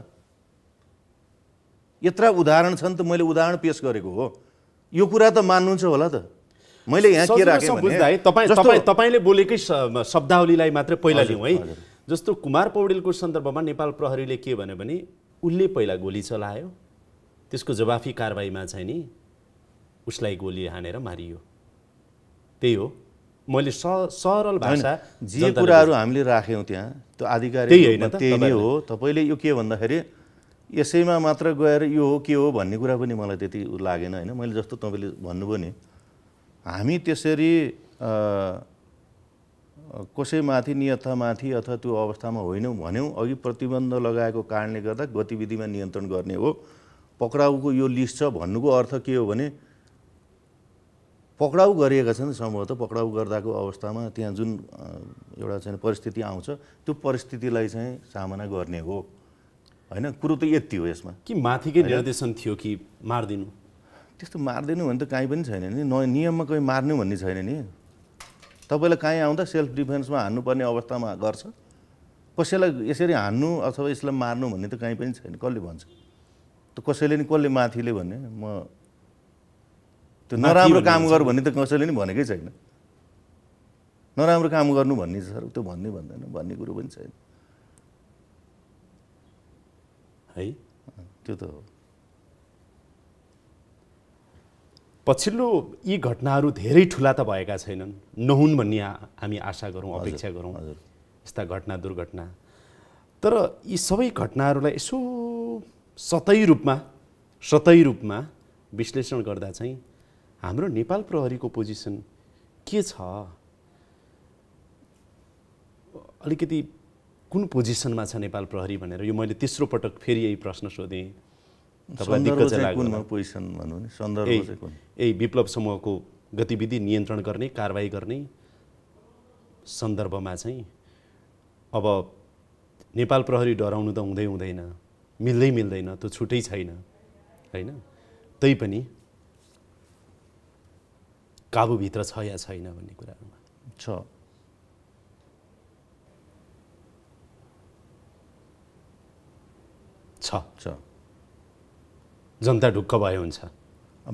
यत्र उदाहरण छन् त मैले उदाहरण पेस गरेको हो यो कुरा त मान्नुहुन्छ होला त मैले यहाँ के राखेँ तपाईँले बोलेकै शब्दावलीलाई मात्रै पहिला लिउँ है जस्तो कुमार पौडेलको सन्दर्भमा नेपाल प्रहरीले के भन्यो भने उसले पहिला गोली चलायो त्यसको जवाफी कारवाहीमा चाहिँ नि उसलाई गोली हानेर मारियो त्यही हो मैले स सरल भाषा जे कुराहरू हामीले राख्यौँ त्यहाँ त्यो आधिकारिक त्यही नै हो तपाईँले यो के भन्दाखेरि यसैमा मात्र गएर यो हो के हो भन्ने कुरा पनि मलाई त्यति लागेन होइन मैले जस्तो तपाईँले भन्नुभयो नि हामी त्यसरी कसैमाथि नियथामाथि अथवा त्यो अवस्थामा होइनौँ भन्यौँ अघि प्रतिबन्ध लगाएको कारणले गर्दा गतिविधिमा नियन्त्रण गर्ने हो पक्राउको यो लिस्ट छ भन्नुको अर्थ के हो भने पक्राउ गरिएका छन् सम्भवतः पक्राउ गर्दाको अवस्थामा त्यहाँ जुन एउटा चाहिँ परिस्थिति आउँछ त्यो परिस्थितिलाई चाहिँ सामना गर्ने हो होइन कुरो त यति हो यसमा कि माथिकै निर्देशन थियो कि मारिदिनु त्यस्तो मारिदिनु भने त काहीँ पनि छैन नि नियममा कोही मार्नु भन्ने छैन नि तपाईँलाई काहीँ आउँदा सेल्फ डिफेन्समा हान्नुपर्ने अवस्थामा गर्छ कसैलाई यसरी हान्नु अथवा यसलाई मार्नु भन्ने त काहीँ पनि छैन कसले भन्छ त कसैले नि कसले माथिले भने म त्यो नराम्रो काम गर भन्ने त कसैले नि भनेकै छैन नराम्रो काम गर्नु भन्ने सर त्यो भन्ने भन्दैन भन्ने कुरो पनि छैन है त्यो त हो पछिल्लो यी घटनाहरू धेरै ठुला त भएका छैनन् नहुन् भन्ने हामी आशा गरौँ अपेक्षा गरौँ यस्ता घटना दुर्घटना तर यी सबै घटनाहरूलाई यसो सतै रूपमा सतै रूपमा विश्लेषण गर्दा चाहिँ हाम्रो नेपाल प्रहरीको पोजिसन के छ अलिकति कुन पोजिसनमा छ नेपाल प्रहरी भनेर यो मैले तेस्रो पटक फेरि यही प्रश्न सोधेँ पोजिसन यही विप्लव समूहको गतिविधि नियन्त्रण गर्ने कारवाही गर्ने सन्दर्भमा चाहिँ अब नेपाल प्रहरी डराउनु त हुँदै हुँदैन मिल्दै मिल्दैन त्यो छुट्टै छैन होइन तैपनि काबुभित्र छ या छैन भन्ने कुराहरूमा छ छ जनता ढुक्क भए हुन्छ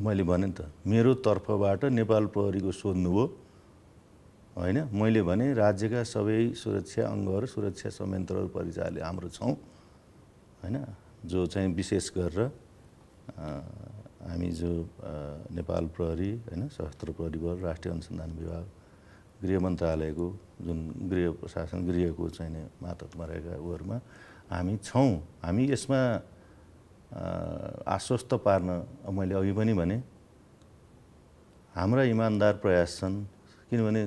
मैले भने त मेरो तर्फबाट नेपाल प्रहरीको सोध्नुभयो होइन मैले भने राज्यका सबै सुरक्षा अङ्गहरू सुरक्षा संयन्त्रहरू परिचारले हाम्रो छौँ होइन जो चाहिँ विशेष गरेर हामी जो नेपाल प्रहरी होइन सशस्त्र प्रहरी बल राष्ट्रिय अनुसन्धान विभाग गृह मन्त्रालयको जुन गृह प्रशासन गृहको चाहिँ मातहतमा रहेका उहरूमा हामी छौँ हामी यसमा आश्वस्त पार्न मैले अघि पनि भने हाम्रा इमान्दार प्रयास छन् किनभने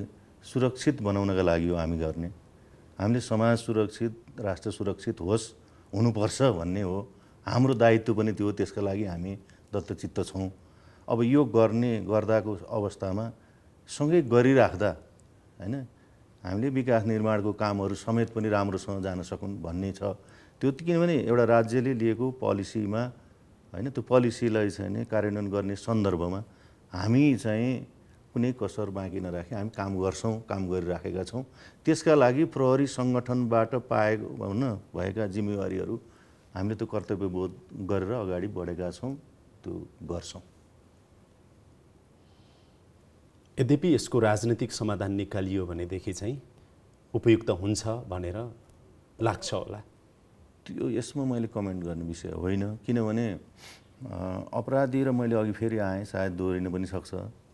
सुरक्षित बनाउनका लागि हो हामी गर्ने हामीले समाज सुरक्षित राष्ट्र सुरक्षित होस् हुनुपर्छ भन्ने हो हाम्रो दायित्व पनि त्यो त्यसका लागि हामी दत्तचित्त छौँ अब यो गर्ने गर्दाको अवस्थामा सँगै गरिराख्दा होइन हामीले विकास निर्माणको कामहरू समेत पनि राम्रोसँग जान सकुन् भन्ने छ त्यो किनभने एउटा राज्यले लिएको पोलिसीमा होइन त्यो पोलिसीलाई चाहिँ कार्यान्वयन गर्ने सन्दर्भमा हामी चाहिँ कुनै कसर बाँकी नराखे हामी काम गर्छौँ काम गरिराखेका छौँ त्यसका लागि प्रहरी सङ्गठनबाट पाएको हुन भएका जिम्मेवारीहरू हामीले त्यो कर्तव्यबोध गरेर अगाडि बढेका छौँ त्यो गर्छौँ यद्यपि यसको राजनीतिक समाधान निकालियो भनेदेखि चाहिँ उपयुक्त हुन्छ भनेर लाग्छ होला त्यो यसमा मैले कमेन्ट गर्ने विषय होइन किनभने अपराधी र मैले अघि फेरि आएँ सायद दोहोरिन पनि सक्छ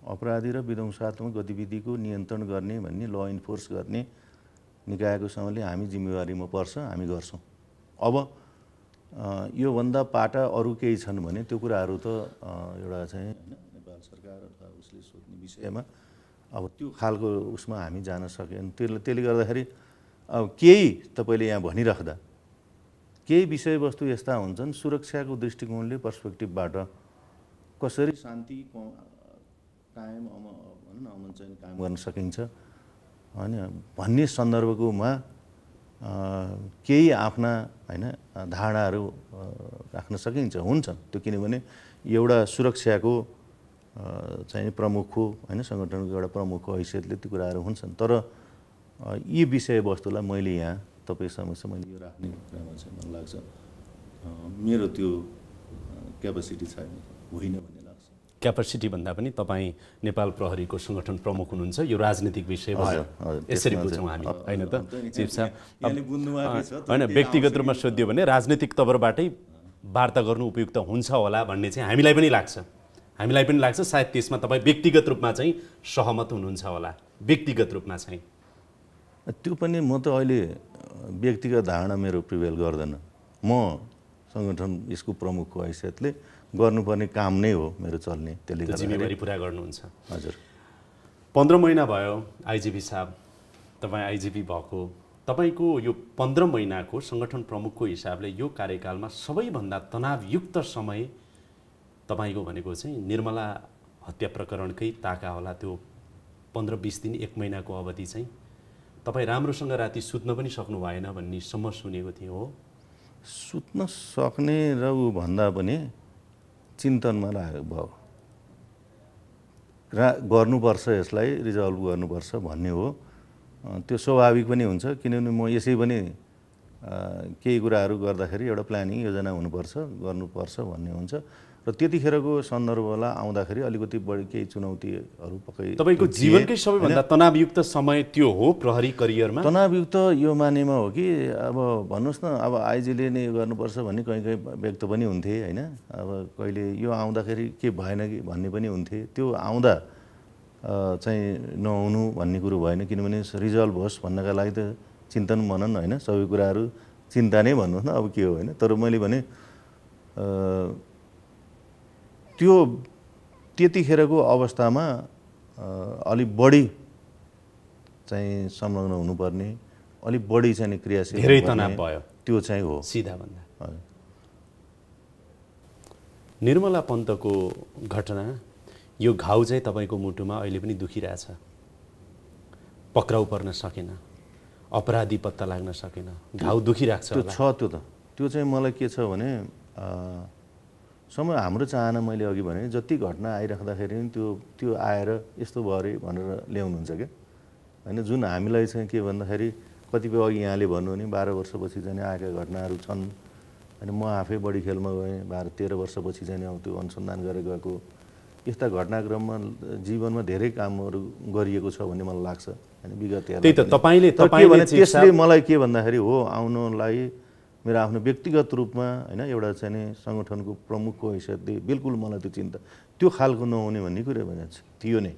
अपराधी र विध्वंसात्मक गतिविधिको नियन्त्रण गर्ने भन्ने ल इन्फोर्स गर्ने निकायको सँगले हामी जिम्मेवारीमा पर्छ हामी गर्छौँ अब योभन्दा पाटा अरू केही छन् भने त्यो कुराहरू त एउटा चाहिँ नेपाल सरकार अथवा उसले सोध्ने विषयमा अब त्यो खालको उसमा हामी जान सकेन त्यसले त्यसले गर्दाखेरि अब केही तपाईँले यहाँ भनिराख्दा केही विषयवस्तु यस्ता हुन्छन् सुरक्षाको दृष्टिकोणले पर्सपेक्टिभबाट कसरी शान्ति कायम अम भनौँ न अमन चयन कायम गर्न सकिन्छ होइन भन्ने सन्दर्भकोमा केही आफ्ना होइन धारणाहरू राख्न सकिन्छ हुन्छन् त्यो किनभने एउटा सुरक्षाको चाहिँ प्रमुखको होइन सङ्गठनको एउटा प्रमुखको हैसियतले त्यो कुराहरू हुन्छन् तर यी विषयवस्तुलाई मैले यहाँ तपाईँ समक्ष मैले यो राख्ने कुरामा चाहिँ मलाई लाग्छ मेरो त्यो क्यापेसिटी छैन होइन भन्ने लाग्छ भन्दा पनि तपाईँ नेपाल प्रहरीको सङ्गठन प्रमुख हुनुहुन्छ यो राजनीतिक विषय भयो यसरी बुझौँ हामी होइन त चिफ साहब होइन व्यक्तिगत रूपमा सोधियो भने राजनीतिक तवरबाटै वार्ता गर्नु उपयुक्त हुन्छ होला भन्ने चाहिँ हामीलाई पनि लाग्छ हामीलाई पनि लाग्छ सायद त्यसमा तपाईँ व्यक्तिगत रूपमा चाहिँ सहमत हुनुहुन्छ होला व्यक्तिगत रूपमा चाहिँ त्यो पनि म त अहिले व्यक्तिगत धारणा मेरो प्रिभेल गर्दैन म सङ्गठन यसको प्रमुखको हैसियतले गर्नुपर्ने काम नै हो मेरो चल्ने त्यसले जिम्मेवारी पुरा गर्नुहुन्छ हजुर पन्ध्र महिना भयो आइजिपी साहब तपाईँ आइजिपी भएको तपाईँको यो पन्ध्र महिनाको सङ्गठन प्रमुखको हिसाबले यो कार्यकालमा सबैभन्दा तनावयुक्त समय तपाईँको भनेको चाहिँ निर्मला हत्या प्रकरणकै ताका होला त्यो पन्ध्र बिस दिन एक महिनाको अवधि चाहिँ तपाईँ राम्रोसँग राति सुत्न पनि सक्नु भएन भन्ने सम्म सुनेको थिएँ हो सुत्न सक्ने र ऊ भन्दा पनि चिन्तनमा लाग्यो भयो रा गर्नुपर्छ यसलाई रिजल्भ गर्नुपर्छ भन्ने हो त्यो स्वाभाविक पनि हुन्छ किनभने म यसै पनि केही कुराहरू गर्दाखेरि एउटा प्लानिङ योजना हुनुपर्छ गर्नुपर्छ भन्ने हुन्छ र त्यतिखेरको सन्दर्भलाई आउँदाखेरि अलिकति बढी केही चुनौतीहरू पक्कै तपाईँको जीवनकै सबैभन्दा तनावयुक्त समय त्यो हो प्रहरी करियरमा तनावयुक्त यो मानेमा हो कि अब भन्नुहोस् न अब आइजीले नै गर्नुपर्छ भन्ने कहीँ कहीँ व्यक्त पनि हुन्थे होइन अब कहिले यो आउँदाखेरि के भएन कि भन्ने पनि हुन्थे त्यो आउँदा चाहिँ नहुनु भन्ने कुरो भएन किनभने रिजल्भ होस् भन्नका लागि त चिन्तन मनन होइन सबै कुराहरू चिन्ता नै भन्नुहोस् न अब के हो होइन तर मैले भने त्यो त्यतिखेरको अवस्थामा अलिक बढी चाहिँ संलग्न हुनुपर्ने अलिक बढी चाहिँ क्रियाशील धेरै तनाव भयो त्यो चाहिँ हो सिधा भन्दा निर्मला पन्तको घटना यो घाउ चाहिँ तपाईँको मुटुमा अहिले पनि दुखिरहेछ पक्राउ पर्न सकेन अपराधी पत्ता लाग्न सकेन घाउ दुखिरहेको छ त्यो छ त्यो त त्यो चाहिँ मलाई के छ भने समय हाम्रो चाहना मैले अघि भने जति घटना आइराख्दाखेरि पनि त्यो त्यो आएर यस्तो भयो अरे भनेर ल्याउनुहुन्छ क्या होइन जुन हामीलाई चाहिँ के भन्दाखेरि कतिपय अघि यहाँले भन्नु भने बाह्र वर्षपछि जाने आएका घटनाहरू छन् होइन म आफै बढी खेलमा गएँ बाह्र तेह्र वर्षपछि जाने अब त्यो अनुसन्धान गरेर गएको यस्ता घटनाक्रममा जीवनमा धेरै कामहरू गरिएको छ भन्ने मलाई लाग्छ होइन विगत त्यही त तपाईँले त्यसले मलाई के भन्दाखेरि हो आउनलाई मेरो आफ्नो व्यक्तिगत रूपमा होइन एउटा चाहिँ सङ्गठनको प्रमुखको हैसियतले बिल्कुल मलाई त्यो चिन्ता त्यो खालको नहुने भन्ने कुरा भने थियो नै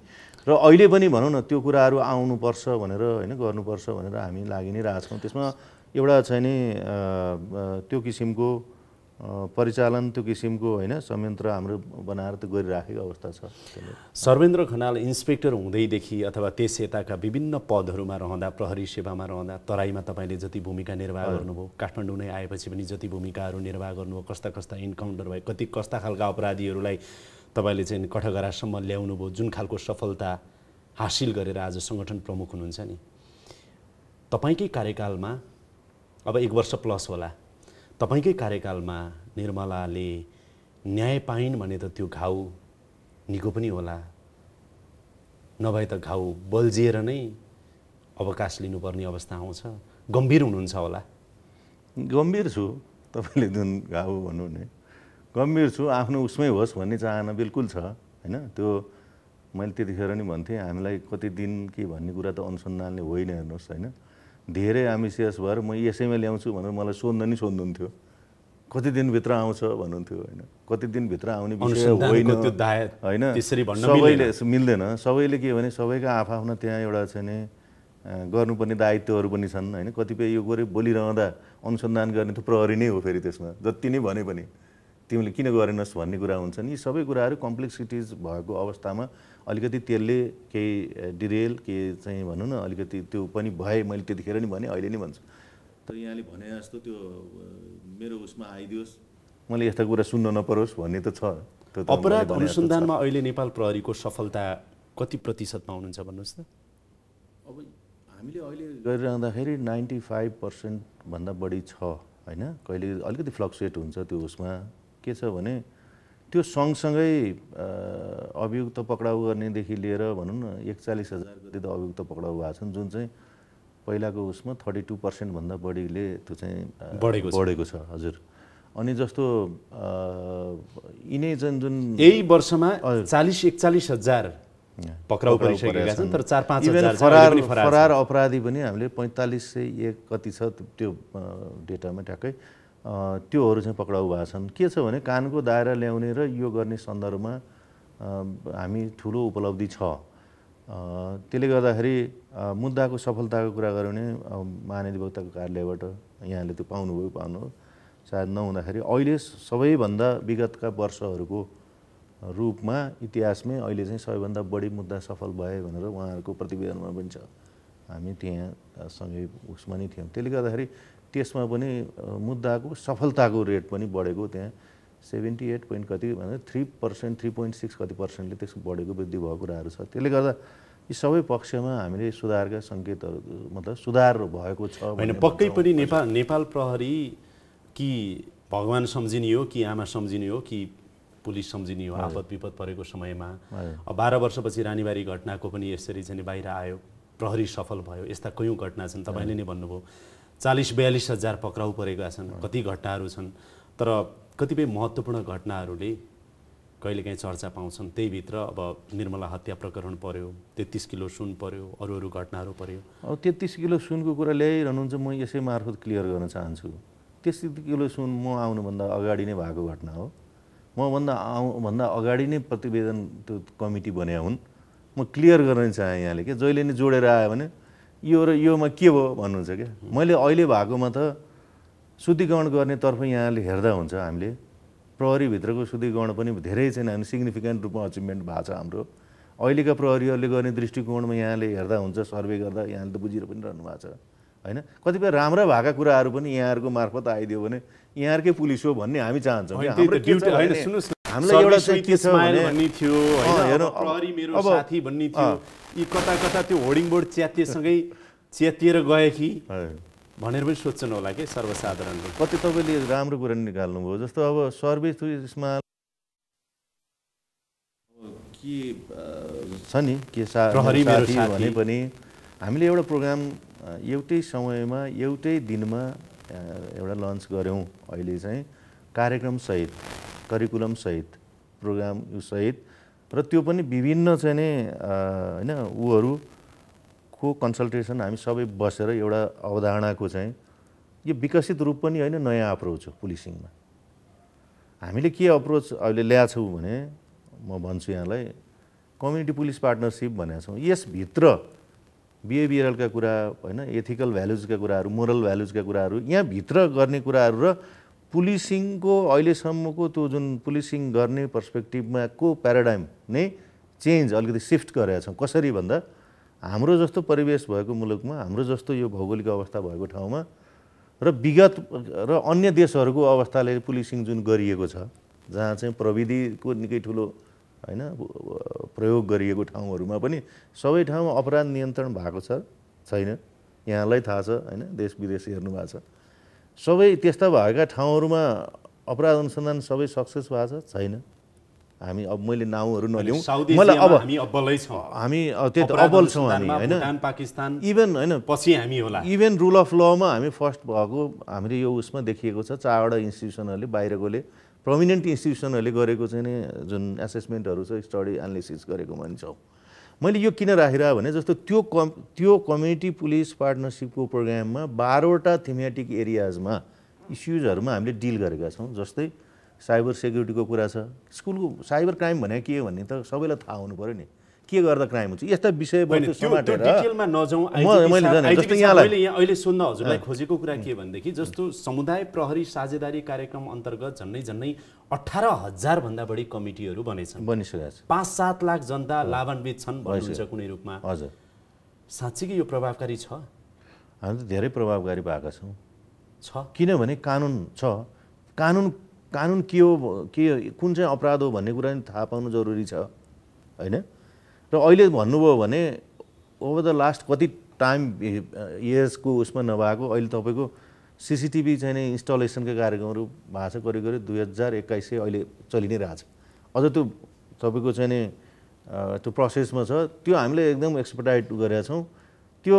र अहिले पनि भनौँ न त्यो कुराहरू आउनुपर्छ भनेर होइन गर्नुपर्छ भनेर हामी लागि नै रहेछौँ त्यसमा एउटा चाहिँ नि त्यो किसिमको परिचालन त्यो किसिमको होइन संयन्त्र हाम्रो बनाएर त गरिराखेको अवस्था छ सर्वेन्द्र खनाल इन्सपेक्टर हुँदैदेखि अथवा त्यस यताका विभिन्न पदहरूमा रहँदा प्रहरी सेवामा रहँदा तराईमा तपाईँले जति भूमिका निर्वाह गर्नुभयो काठमाडौँ नै आएपछि पनि जति भूमिकाहरू निर्वाह गर्नुभयो कस्ता कस्ता इन्काउन्टर भयो कति कस्ता खालका अपराधीहरूलाई तपाईँले चाहिँ कठघरासम्म भयो जुन खालको सफलता हासिल गरेर आज सङ्गठन प्रमुख हुनुहुन्छ नि तपाईँकै कार्यकालमा अब एक वर्ष प्लस होला तपाईँकै कार्यकालमा निर्मलाले न्याय पाइन् भने त त्यो घाउ निको पनि होला नभए त घाउ बल्झिएर नै अवकाश लिनुपर्ने अवस्था आउँछ गम्भीर हुनुहुन्छ होला गम्भीर छु तपाईँले जुन घाउ भन्नु नि गम्भीर छु आफ्नो उसमै होस् भन्ने चाहना बिल्कुल छ होइन त्यो मैले त्यतिखेर नि भन्थेँ हामीलाई कति दिन के भन्ने कुरा त अनुसन्धानले होइन हेर्नुहोस् होइन धेरै आमिसियस भएर म यसैमा ल्याउँछु भनेर मलाई सोध्न नि सोध्नुहुन्थ्यो कति दिनभित्र आउँछ भन्नुहुन्थ्यो होइन कति दिनभित्र आउने विषय होइन होइन सबैले मिल्दैन सबैले के भने सबैको आफआफ्ना त्यहाँ एउटा चाहिँ गर्नुपर्ने दायित्वहरू पनि छन् होइन कतिपय यो गरे बोलिरहँदा अनुसन्धान गर्ने त प्रहरी नै हो फेरि त्यसमा जति नै भने पनि तिमीले किन गरेनस् भन्ने कुरा हुन्छ नि सबै कुराहरू कम्प्लेक्सिटिज भएको अवस्थामा अलिकति त्यसले केही डिरेल के चाहिँ भनौँ न अलिकति त्यो पनि भए मैले त्यतिखेर नि भने अहिले नै भन्छु तर यहाँले भने जस्तो त्यो मेरो उसमा आइदियोस् मैले यस्ता कुरा सुन्न नपरोस् भन्ने त छ अपराध अनुसन्धानमा अहिले नेपाल प्रहरीको सफलता कति प्रतिशतमा हुनुहुन्छ भन्नुहोस् त अब हामीले अहिले गरिरहँदाखेरि नाइन्टी फाइभ पर्सेन्टभन्दा बढी छ होइन कहिले अलिकति फ्लक्चुएट हुन्छ त्यो उसमा के छ भने त्यो सँगसँगै अभियुक्त पक्राउ गर्नेदेखि लिएर भनौँ न एकचालिस हजार जति त अभियुक्त पक्राउ भएको छन् जुन चाहिँ पहिलाको उसमा थर्टी टू पर्सेन्टभन्दा बढीले त्यो चाहिँ बढेको बढेको छ हजुर अनि जस्तो यिनै जुन जुन यही वर्षमा चालिस एकचालिस हजार पक्राउ परिसकेका छन् तर चार पाँच फरार फरार अपराधी पनि हामीले पैँतालिस सय एक कति छ त्यो डेटामा ठ्याक्कै त्योहरू चाहिँ पक्राउ भएको छन् के छ भने कानको दायरा ल्याउने र यो गर्ने सन्दर्भमा हामी ठुलो उपलब्धि छ त्यसले गर्दाखेरि मुद्दाको सफलताको कुरा गऱ्यो भने महानिधिवक्ताको कार्यालयबाट यहाँले त्यो पाउनुभयो पाउनु सायद नहुँदाखेरि अहिले सबैभन्दा विगतका वर्षहरूको रूपमा इतिहासमै अहिले चाहिँ सबैभन्दा बढी मुद्दा सफल भए भनेर उहाँहरूको प्रतिवेदनमा पनि छ हामी त्यहाँ सँगै उसमा नै थियौँ त्यसले गर्दाखेरि त्यसमा पनि मुद्दाको सफलताको रेट पनि बढेको त्यहाँ सेभेन्टी एट पोइन्ट कति भन्दा three percent three point six कति पर्सेन्टले त्यस बढेको वृद्धि भएको कुराहरू छ त्यसले गर्दा यी सबै पक्षमा हामीले सुधारका सङ्केतहरू मतलब सुधार भएको छ होइन पक्कै पनि नेपाल नेपाल प्रहरी कि भगवान् सम्झिने हो कि आमा सम्झिने हो कि पुलिस सम्झिने हो आपद विपद परेको समयमा बाह्र वर्षपछि रानीबारी घटनाको पनि यसरी चाहिँ बाहिर आयो प्रहरी सफल भयो यस्ता कयौँ घटना छन् तपाईँले नै भन्नुभयो चालिस बयालिस हजार पक्राउ परेका छन् कति घटनाहरू छन् तर कतिपय महत्त्वपूर्ण घटनाहरूले कहिलेकाहीँ चर्चा पाउँछन् भित्र अब निर्मला हत्या प्रकरण पऱ्यो तेत्तिस किलो सुन पऱ्यो अरू अरू घटनाहरू पऱ्यो अब तेत्तिस किलो सुनको कुरा ल्याइरहनुहुन्छ म यसै मार्फत क्लियर गर्न चाहन्छु तेत्तिस किलो सुन म आउनुभन्दा अगाडि नै भएको घटना हो मभन्दा आउँभन्दा अगाडि नै प्रतिवेदन त्यो कमिटी बन्या हुन् म क्लियर गर्न चाहेँ यहाँले कि जहिले नै जोडेर आयो भने यो र योमा के भयो भन्नुहुन्छ क्या मैले अहिले भएकोमा त शुद्धिकरण गर्नेतर्फ यहाँले हेर्दा हुन्छ हामीले प्रहरीभित्रको शुद्धिकरण पनि धेरै छैन हामी सिग्निफिकेन्ट रूपमा अचिभमेन्ट भएको छ हाम्रो अहिलेका प्रहरीहरूले गर्ने दृष्टिकोणमा यहाँले हेर्दा हुन्छ सर्वे गर्दा यहाँले त बुझेर पनि रहनु भएको छ होइन कतिपय राम्रा भएका कुराहरू पनि यहाँहरूको मार्फत आइदियो भने यहाँहरूकै पुलिस हो भन्ने हामी चाहन्छौँ हामीलाई एउटा चाहिँ के छ भन्ने थियो प्रहरी मेरो साथी भन्ने थियो यी कता कता त्यो होर्डिङ बोर्ड च्यातिएसँगै च्यातिएर गए कि भनेर पनि सोध्छन् होला कि सर्वसाधारणले कति तपाईँले राम्रो कुरा निकाल्नुभयो जस्तो अब सर्भिस यसमा के छ नि के साथी भने पनि हामीले एउटा प्रोग्राम एउटै समयमा एउटै दिनमा एउटा लन्च गऱ्यौँ अहिले चाहिँ कार्यक्रम सहित सहित प्रोग्राम सहित र त्यो पनि विभिन्न चाहिँ नै होइन ऊहरूको कन्सल्टेसन हामी सबै बसेर एउटा अवधारणाको चाहिँ यो विकसित रूप पनि होइन नयाँ अप्रोच हो पुलिसिङमा हामीले के अप्रोच अहिले ल्याएछौँ भने म भन्छु यहाँलाई कम्युनिटी पुलिस पार्टनरसिप भनेका छौँ यसभित्र बिहेभियरलका कुरा होइन एथिकल भ्यालुजका कुराहरू मोरल भ्यालुजका कुराहरू यहाँभित्र गर्ने कुराहरू र पुलिसिङको अहिलेसम्मको त्यो जुन पुलिसिङ गर्ने पर्सपेक्टिभमा को प्याराडाइम नै चेन्ज अलिकति सिफ्ट गरेका छौँ कसरी भन्दा हाम्रो जस्तो परिवेश भएको मुलुकमा हाम्रो जस्तो यो भौगोलिक अवस्था भएको ठाउँमा र विगत र अन्य देशहरूको अवस्थाले पुलिसिङ जुन गरिएको छ जहाँ चाहिँ प्रविधिको निकै ठुलो होइन प्रयोग गरिएको ठाउँहरूमा पनि सबै ठाउँमा अपराध नियन्त्रण भएको छ छैन यहाँलाई थाहा छ होइन देश विदेश हेर्नु भएको छ सबै त्यस्ता भएका ठाउँहरूमा अपराध अनुसन्धान सबै सक्सेस भएको छैन हामी अब मैले नाउँहरू नल्याउँ मलाई अब हामी अब्बलै छौँ हामी त्यो त अब्बल छौँ हामी होइन पाकिस्तान इभन होइन पछि हामी होला इभन रुल अफ लमा हामी फर्स्ट भएको हामीले यो उसमा देखिएको छ चारवटा इन्स्टिट्युसनहरूले बाहिरकोले प्रमिनेन्ट इन्स्टिट्युसनहरूले गरेको चाहिँ जुन एसेसमेन्टहरू छ स्टडी एनालिसिस गरेको मान्छौँ मैले यो किन राखेर भने जस्तो त्यो कम त्यो कम्युनिटी पुलिस पार्टनरसिपको प्रोग्राममा बाह्रवटा थिमेटिक एरियाजमा इस्युजहरूमा हामीले डिल गरेका छौँ जस्तै साइबर सेक्युरिटीको कुरा छ स्कुलको साइबर क्राइम भनेको के हो भन्ने त सबैलाई थाहा हुनु पऱ्यो नि के गर्दा क्राइम हुन्छ यस्ता विषय अहिले सुन्न हजुरलाई खोजेको कुरा के भनेदेखि जस्तो समुदाय प्रहरी साझेदारी कार्यक्रम अन्तर्गत झन्डै झन्डै अठार भन्दा बढी कमिटीहरू बनेछन् बनिसकेका छ पाँच सात लाख जनता लाभान्वित छन् भन्नुहुन्छ कुनै रूपमा हजुर साँच्चीकै यो प्रभावकारी छ हामी त धेरै प्रभावकारी भएका छौँ छ किनभने कानुन छ कानुन कानुन के हो के कुन चाहिँ अपराध हो भन्ने कुरा नि थाहा पाउनु जरुरी छ होइन र अहिले भन्नुभयो भने ओभर द लास्ट कति टाइम इयर्सको eh, उसमा नभएको अहिले तपाईँको सिसिटिभी चाहिँ इन्स्टलेसनकै कार्यक्रमहरू भएको छ करिब करिब दुई हजार एक्काइस सय अहिले चलि नै रहेछ अझ त्यो तपाईँको चाहिँ नि त्यो प्रोसेसमा छ त्यो हामीले एकदम एक्सपर्टाइट गरेका छौँ त्यो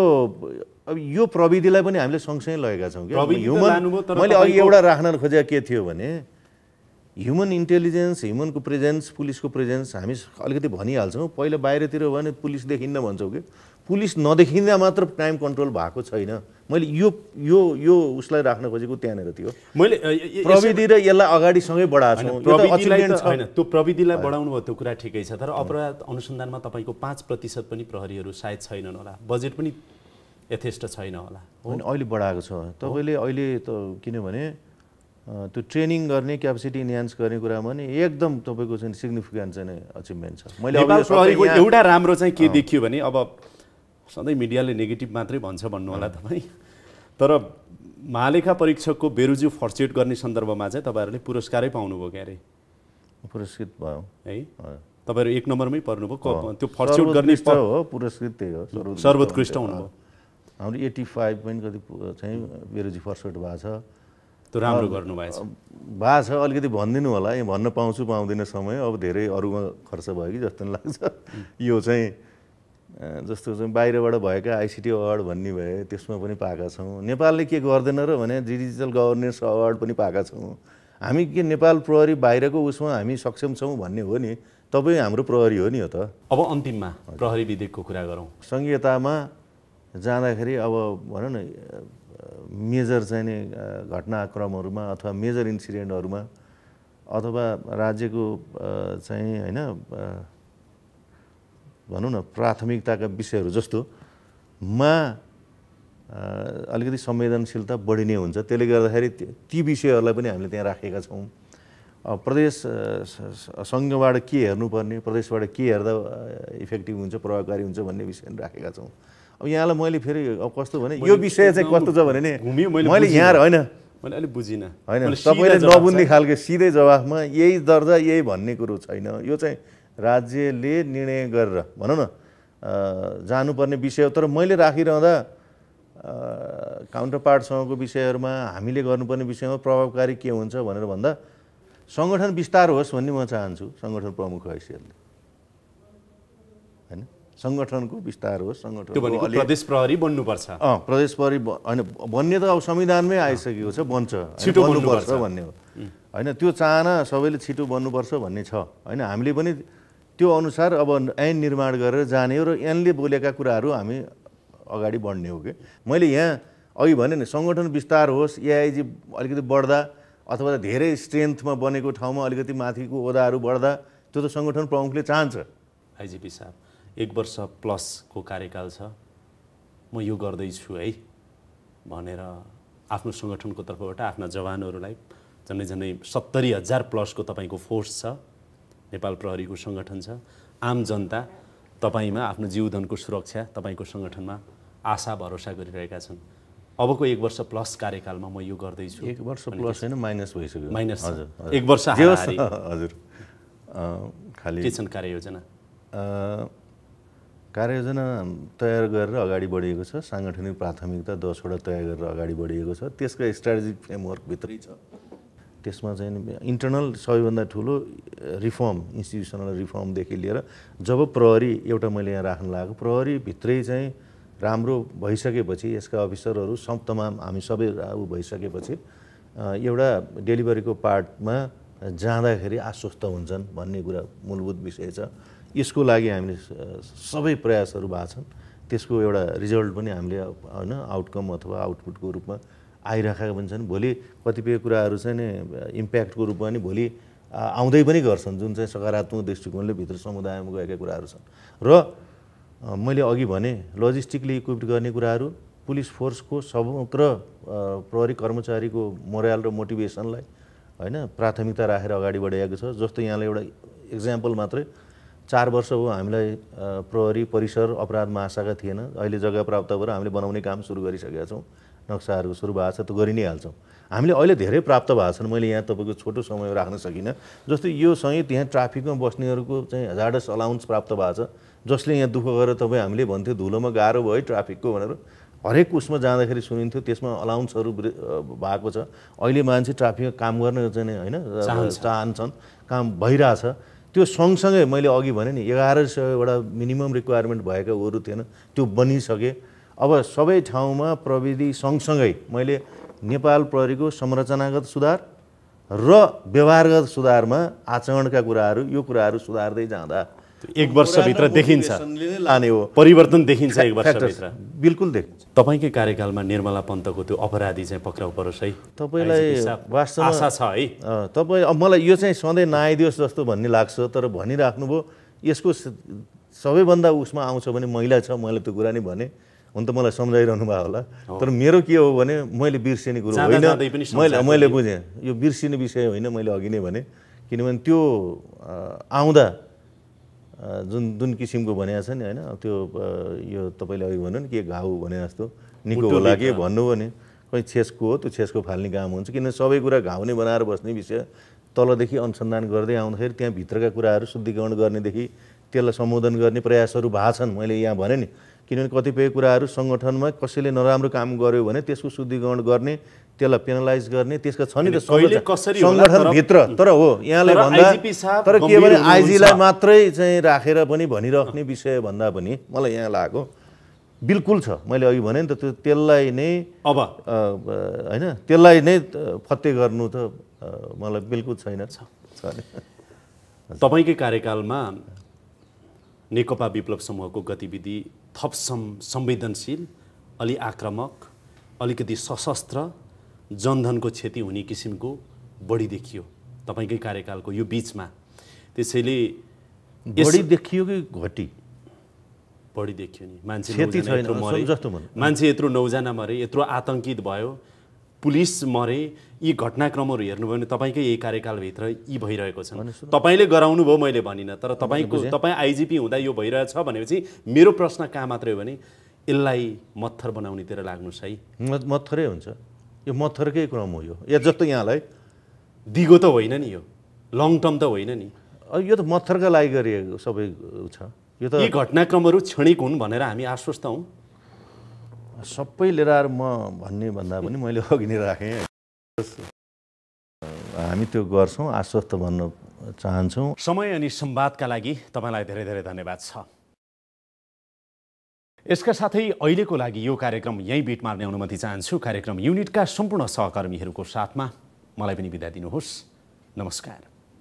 अब यो प्रविधिलाई पनि हामीले सँगसँगै लगेका छौँ कि ह्युमन मैले अघि एउटा राख्न खोजेको के थियो भने ह्युमन इन्टेलिजेन्स ह्युमनको प्रेजेन्स पुलिसको प्रेजेन्स हामी अलिकति भनिहाल्छौँ पहिला बाहिरतिर भयो भने पुलिस देखिन्न भन्छौँ कि पुलिस नदेखिँदा मात्र क्राइम कन्ट्रोल भएको छैन मैले यो यो यो उसलाई राख्न खोजेको त्यहाँनिर थियो मैले प्रविधि र यसलाई अगाडिसँगै बढाएको छैन त्यो प्रविधिलाई बढाउनु भयो त्यो कुरा ठिकै छ तर अपराध अनुसन्धानमा तपाईँको पाँच प्रतिशत पनि प्रहरीहरू सायद छैनन् होला बजेट पनि यथेष्ट छैन होला होइन अहिले बढाएको छ तपाईँले अहिले त किनभने त्यो ट्रेनिङ गर्ने क्यापेसिटी इन्हान्स गर्ने कुरामा नि एकदम तपाईँको चाहिँ सिग्निफिकेन्ट चाहिँ अचिभमेन्ट छ मैले एउटा राम्रो चाहिँ के देखियो भने अब सधैँ मिडियाले नेगेटिभ मात्रै भन्छ भन्नु होला तपाईँ तर महालेखा परीक्षकको बेरुजु फर्सेट गर्ने सन्दर्भमा चाहिँ तपाईँहरूले पुरस्कारै पाउनुभयो क्यारे पुरस्कृत भयो है तपाईँहरू एक नम्बरमै पर्नुभयो त्यो फर्सेट गर्ने हो पुरस्कृत त्यही हो सर्वोत्कृष्ट हुनुभयो हाम्रो एट्टी फाइभ पनि कति चाहिँ बेरुजी फर्सेट भएको छ त्यो राम्रो गर्नुभएछ भएको छ अलिकति भनिदिनु होला यहाँ भन्न पाउँछु पाउँदिनँ समय अब धेरै अरूमा खर्च भयो कि जस्तो लाग्छ यो चाहिँ जस्तो चाहिँ बाहिरबाट भएका आइसिटी अवार्ड भन्ने भए त्यसमा पनि पाएका छौँ नेपालले के गर्दैन र भने डिजिटल गभर्नेन्स अवार्ड पनि पाएका छौँ हामी के नेपाल प्रहरी बाहिरको उसमा हामी सक्षम छौँ भन्ने हो नि तपाईँ हाम्रो प्रहरी हो नि हो त अब अन्तिममा प्रहरी विधेयकको कुरा गरौँ सङ्घीयतामा जाँदाखेरि अब भनौँ न मेजर चाहिने घटनाक्रमहरूमा अथवा मेजर इन्सिडेन्टहरूमा अथवा राज्यको चाहिँ होइन भनौँ न प्राथमिकताका विषयहरू मा अलिकति संवेदनशीलता बढी नै हुन्छ त्यसले गर्दाखेरि ती विषयहरूलाई पनि हामीले त्यहाँ राखेका छौँ प्रदेश सङ्घबाट के हेर्नुपर्ने प्रदेशबाट के हेर्दा इफेक्टिभ हुन्छ प्रभावकारी हुन्छ भन्ने विषय राखेका छौँ अब यहाँलाई मैले फेरि अब कस्तो भने यो विषय चाहिँ कस्तो छ भने नि मैले यहाँ होइन मैले अलिक बुझिनँ होइन तपाईँले नबुझ्ने खालको सिधै जवाफमा यही दर्जा यही भन्ने कुरो छैन यो चाहिँ राज्यले निर्णय गरेर भनौँ न जानुपर्ने विषय हो तर मैले राखिरहँदा काउन्टर पार्टसँगको विषयहरूमा हामीले गर्नुपर्ने विषयमा प्रभावकारी के हुन्छ भनेर भन्दा सङ्गठन विस्तार होस् भन्ने म चाहन्छु सङ्गठन प्रमुख हैसियतले सङ्गठनको विस्तार होस् सङ्गठन प्रदेश प्रहरी बन्नुपर्छ प्रदेश प्रहरी होइन बन्ने त अब संविधानमै आइसकेको छ बन्छ छिटो बन्नुपर्छ भन्ने हो होइन त्यो चाहना सबैले छिटो बन्नुपर्छ भन्ने छ होइन हामीले पनि त्यो अनुसार अब ऐन निर्माण गरेर जाने हो र ऐनले बोलेका कुराहरू हामी अगाडि बढ्ने हो कि मैले यहाँ अघि भने नि सङ्गठन विस्तार होस् एआइजी अलिकति बढ्दा अथवा धेरै स्ट्रेन्थमा बनेको ठाउँमा अलिकति माथिको ओदाहरू बढ्दा त्यो त सङ्गठन प्रमुखले चाहन्छ आइजिपी साहब एक वर्ष प्लसको कार्यकाल छ म यो गर्दैछु है भनेर आफ्नो सङ्गठनको तर्फबाट आफ्ना जवानहरूलाई झन्डै झन्डै सत्तरी हजार प्लसको तपाईँको फोर्स छ नेपाल प्रहरीको सङ्गठन छ आम जनता तपाईँमा आफ्नो जीवधनको सुरक्षा तपाईँको सङ्गठनमा आशा भरोसा गरिरहेका छन् अबको एक वर्ष प्लस कार्यकालमा म यो गर्दैछु एक वर्ष प्लस होइन माइनस भइसक्यो माइनस एक वर्ष हजुर खालि के छन् कार्ययोजना कार्ययोजना तयार गरेर अगाडि बढिएको छ साङ्गठनिक प्राथमिकता दसवटा तयार गरेर अगाडि बढिएको छ त्यसको स्ट्राटेजिक फ्रेमवर्कभित्रै छ त्यसमा चाहिँ इन्टरनल सबैभन्दा ठुलो रिफर्म इन्स्टिट्युसनल रिफर्मदेखि लिएर जब प्रहरी एउटा मैले यहाँ राख्न लागेको प्रहरीभित्रै चाहिँ राम्रो भइसकेपछि यसका अफिसरहरू सब तमाम हामी सबै लागु भइसकेपछि एउटा डेलिभरीको पार्टमा जाँदाखेरि आश्वस्त हुन्छन् भन्ने कुरा मूलभूत विषय छ यसको लागि हामीले सबै प्रयासहरू भएको छन् त्यसको एउटा रिजल्ट पनि हामीले होइन आउटकम अथवा आउटपुटको रूपमा आइराखेका पनि छन् भोलि कतिपय कुराहरू चाहिँ नि इम्प्याक्टको रूपमा नि भोलि आउँदै पनि गर्छन् जुन चाहिँ सकारात्मक दृष्टिकोणले भित्र समुदायमा गएका कुराहरू छन् र मैले अघि भने लजिस्टिकली इक्विप्ड गर्ने कुराहरू पुलिस फोर्सको समग्र प्रहरी कर्मचारीको मोराल र मोटिभेसनलाई होइन प्राथमिकता राखेर अगाडि बढाइएको छ जस्तो यहाँले एउटा इक्जाम्पल मात्रै चार वर्ष भयो हामीलाई प्रहरी परिसर अपराध महाशाखा थिएन अहिले जग्गा प्राप्त भएर हामीले बनाउने काम सुरु गरिसकेका छौँ नक्साहरू सुरु भएको छ त्यो गरि नै हाल्छौँ हामीले अहिले धेरै प्राप्त भएको छन् मैले यहाँ तपाईँको छोटो समय राख्न सकिनँ जस्तै यो सँगै त्यहाँ ट्राफिकमा बस्नेहरूको चाहिँ हजार अलाउन्स प्राप्त भएको छ जसले यहाँ दुःख गरेर तपाईँ हामीले भन्थ्यो धुलोमा गाह्रो भयो ट्राफिकको भनेर हरेक उसमा जाँदाखेरि सुनिन्थ्यो त्यसमा अलाउन्सहरू भएको छ अहिले मान्छे ट्राफिकमा काम गर्ने चाहिँ होइन चाहन्छन् काम भइरहेछ त्यो सँगसँगै मैले अघि भने नि एघार सयवटा मिनिमम रिक्वायरमेन्ट भएका अरू थिएन त्यो बनिसके अब सबै ठाउँमा प्रविधि सँगसँगै मैले नेपाल प्रहरीको संरचनागत सुधार र व्यवहारगत सुधारमा आचरणका कुराहरू यो कुराहरू सुधार्दै जाँदा एक वर्षभित्र देखिन्छ लाने हो परिवर्तन देखिन्छ एक वर्षभित्र बिल्कुल देखिन्छ तपाईँकै कार्यकालमा निर्मला पन्तको त्यो अपराधी चाहिँ पक्राउ परोस् है तपाईँलाई आशा छ है तपाईँ मलाई यो चाहिँ सधैँ नआइदियोस् जस्तो भन्ने लाग्छ तर भनिराख्नुभयो यसको सबैभन्दा उसमा आउँछ भने महिला छ मैले त्यो कुरा नै भने हुन त मलाई सम्झाइरहनु भयो होला तर मेरो के हो भने मैले बिर्सिने कुरो होइन मैले मैले बुझेँ यो बिर्सिने विषय होइन मैले अघि नै भने किनभने त्यो आउँदा जुन जुन किसिमको भनेको छ नि होइन त्यो यो तपाईँले अघि भन्नु नि के घाउ भने जस्तो निको होला के भन्नु भने कहीँ छेसको हो त्यो छेसको फाल्ने काम हुन्छ किनभने सबै कुरा घाउ नै बनाएर बस्ने विषय तलदेखि अनुसन्धान गर्दै आउँदाखेरि त्यहाँ त्यहाँभित्रका कुराहरू शुद्धिकरण गर्नेदेखि त्यसलाई सम्बोधन गर्ने प्रयासहरू भएको छन् मैले यहाँ भने नि किनभने कतिपय कुराहरू सङ्गठनमा कसैले नराम्रो काम गर्यो भने त्यसको शुद्धिकरण गर्ने त्यसलाई पेनलाइज गर्ने त्यसको छ नि त सङ्गठनभित्र तर हो यहाँलाई भन्दा तर के भने आइजीलाई मात्रै चाहिँ राखेर पनि भनिराख्ने विषय भन्दा पनि मलाई यहाँ लागेको बिल्कुल छ मैले अघि भने नि त त्यो त्यसलाई नै अब होइन त्यसलाई नै फते गर्नु त मलाई बिल्कुल छैन छ तपाईँकै कार्यकालमा नेकपा विप्लव समूहको गतिविधि थप संवेदनशील अलि आक्रामक अलिकति सशस्त्र जनधनको क्षति हुने किसिमको बढी देखियो तपाईँकै कार्यकालको यो बिचमा त्यसैले बढी देखियो कि घटी बढी देखियो नि मान्छे मान्छे यत्रो नौजना मरे यत्रो आतङ्कित भयो पुलिस मरे यी घटनाक्रमहरू हेर्नुभयो भने तपाईँकै यही कार्यकालभित्र यी भइरहेको छन् तपाईँले गराउनु भयो मैले भनिनँ तर तपाईँको तपाईँ आइजिपी हुँदा यो भइरहेछ भनेपछि मेरो प्रश्न कहाँ मात्रै हो भने यसलाई मत्थर बनाउनेतिर लाग्नुहोस् है मत्थरै हुन्छ यो मत्थरकै क्रम हो यो या जस्तो यहाँलाई दिगो त होइन नि यो लङ टर्म त होइन नि यो त मत्थरका लागि गरिएको सबै छ यो त घटनाक्रमहरू क्षणिक हुन् भनेर हामी आश्वस्त हौँ सबै लिएर आएर म भन्ने भन्दा पनि मैले अघि नै राखेँ हामी त्यो गर्छौँ आश्वस्त भन्न चाहन्छौँ समय अनि संवादका लागि तपाईँलाई धेरै धेरै धन्यवाद छ यसका साथै अहिलेको लागि यो कार्यक्रम यहीँ बिट मार्ने अनुमति चाहन्छु कार्यक्रम युनिटका सम्पूर्ण सहकर्मीहरूको साथमा मलाई पनि बिदा दिनुहोस् नमस्कार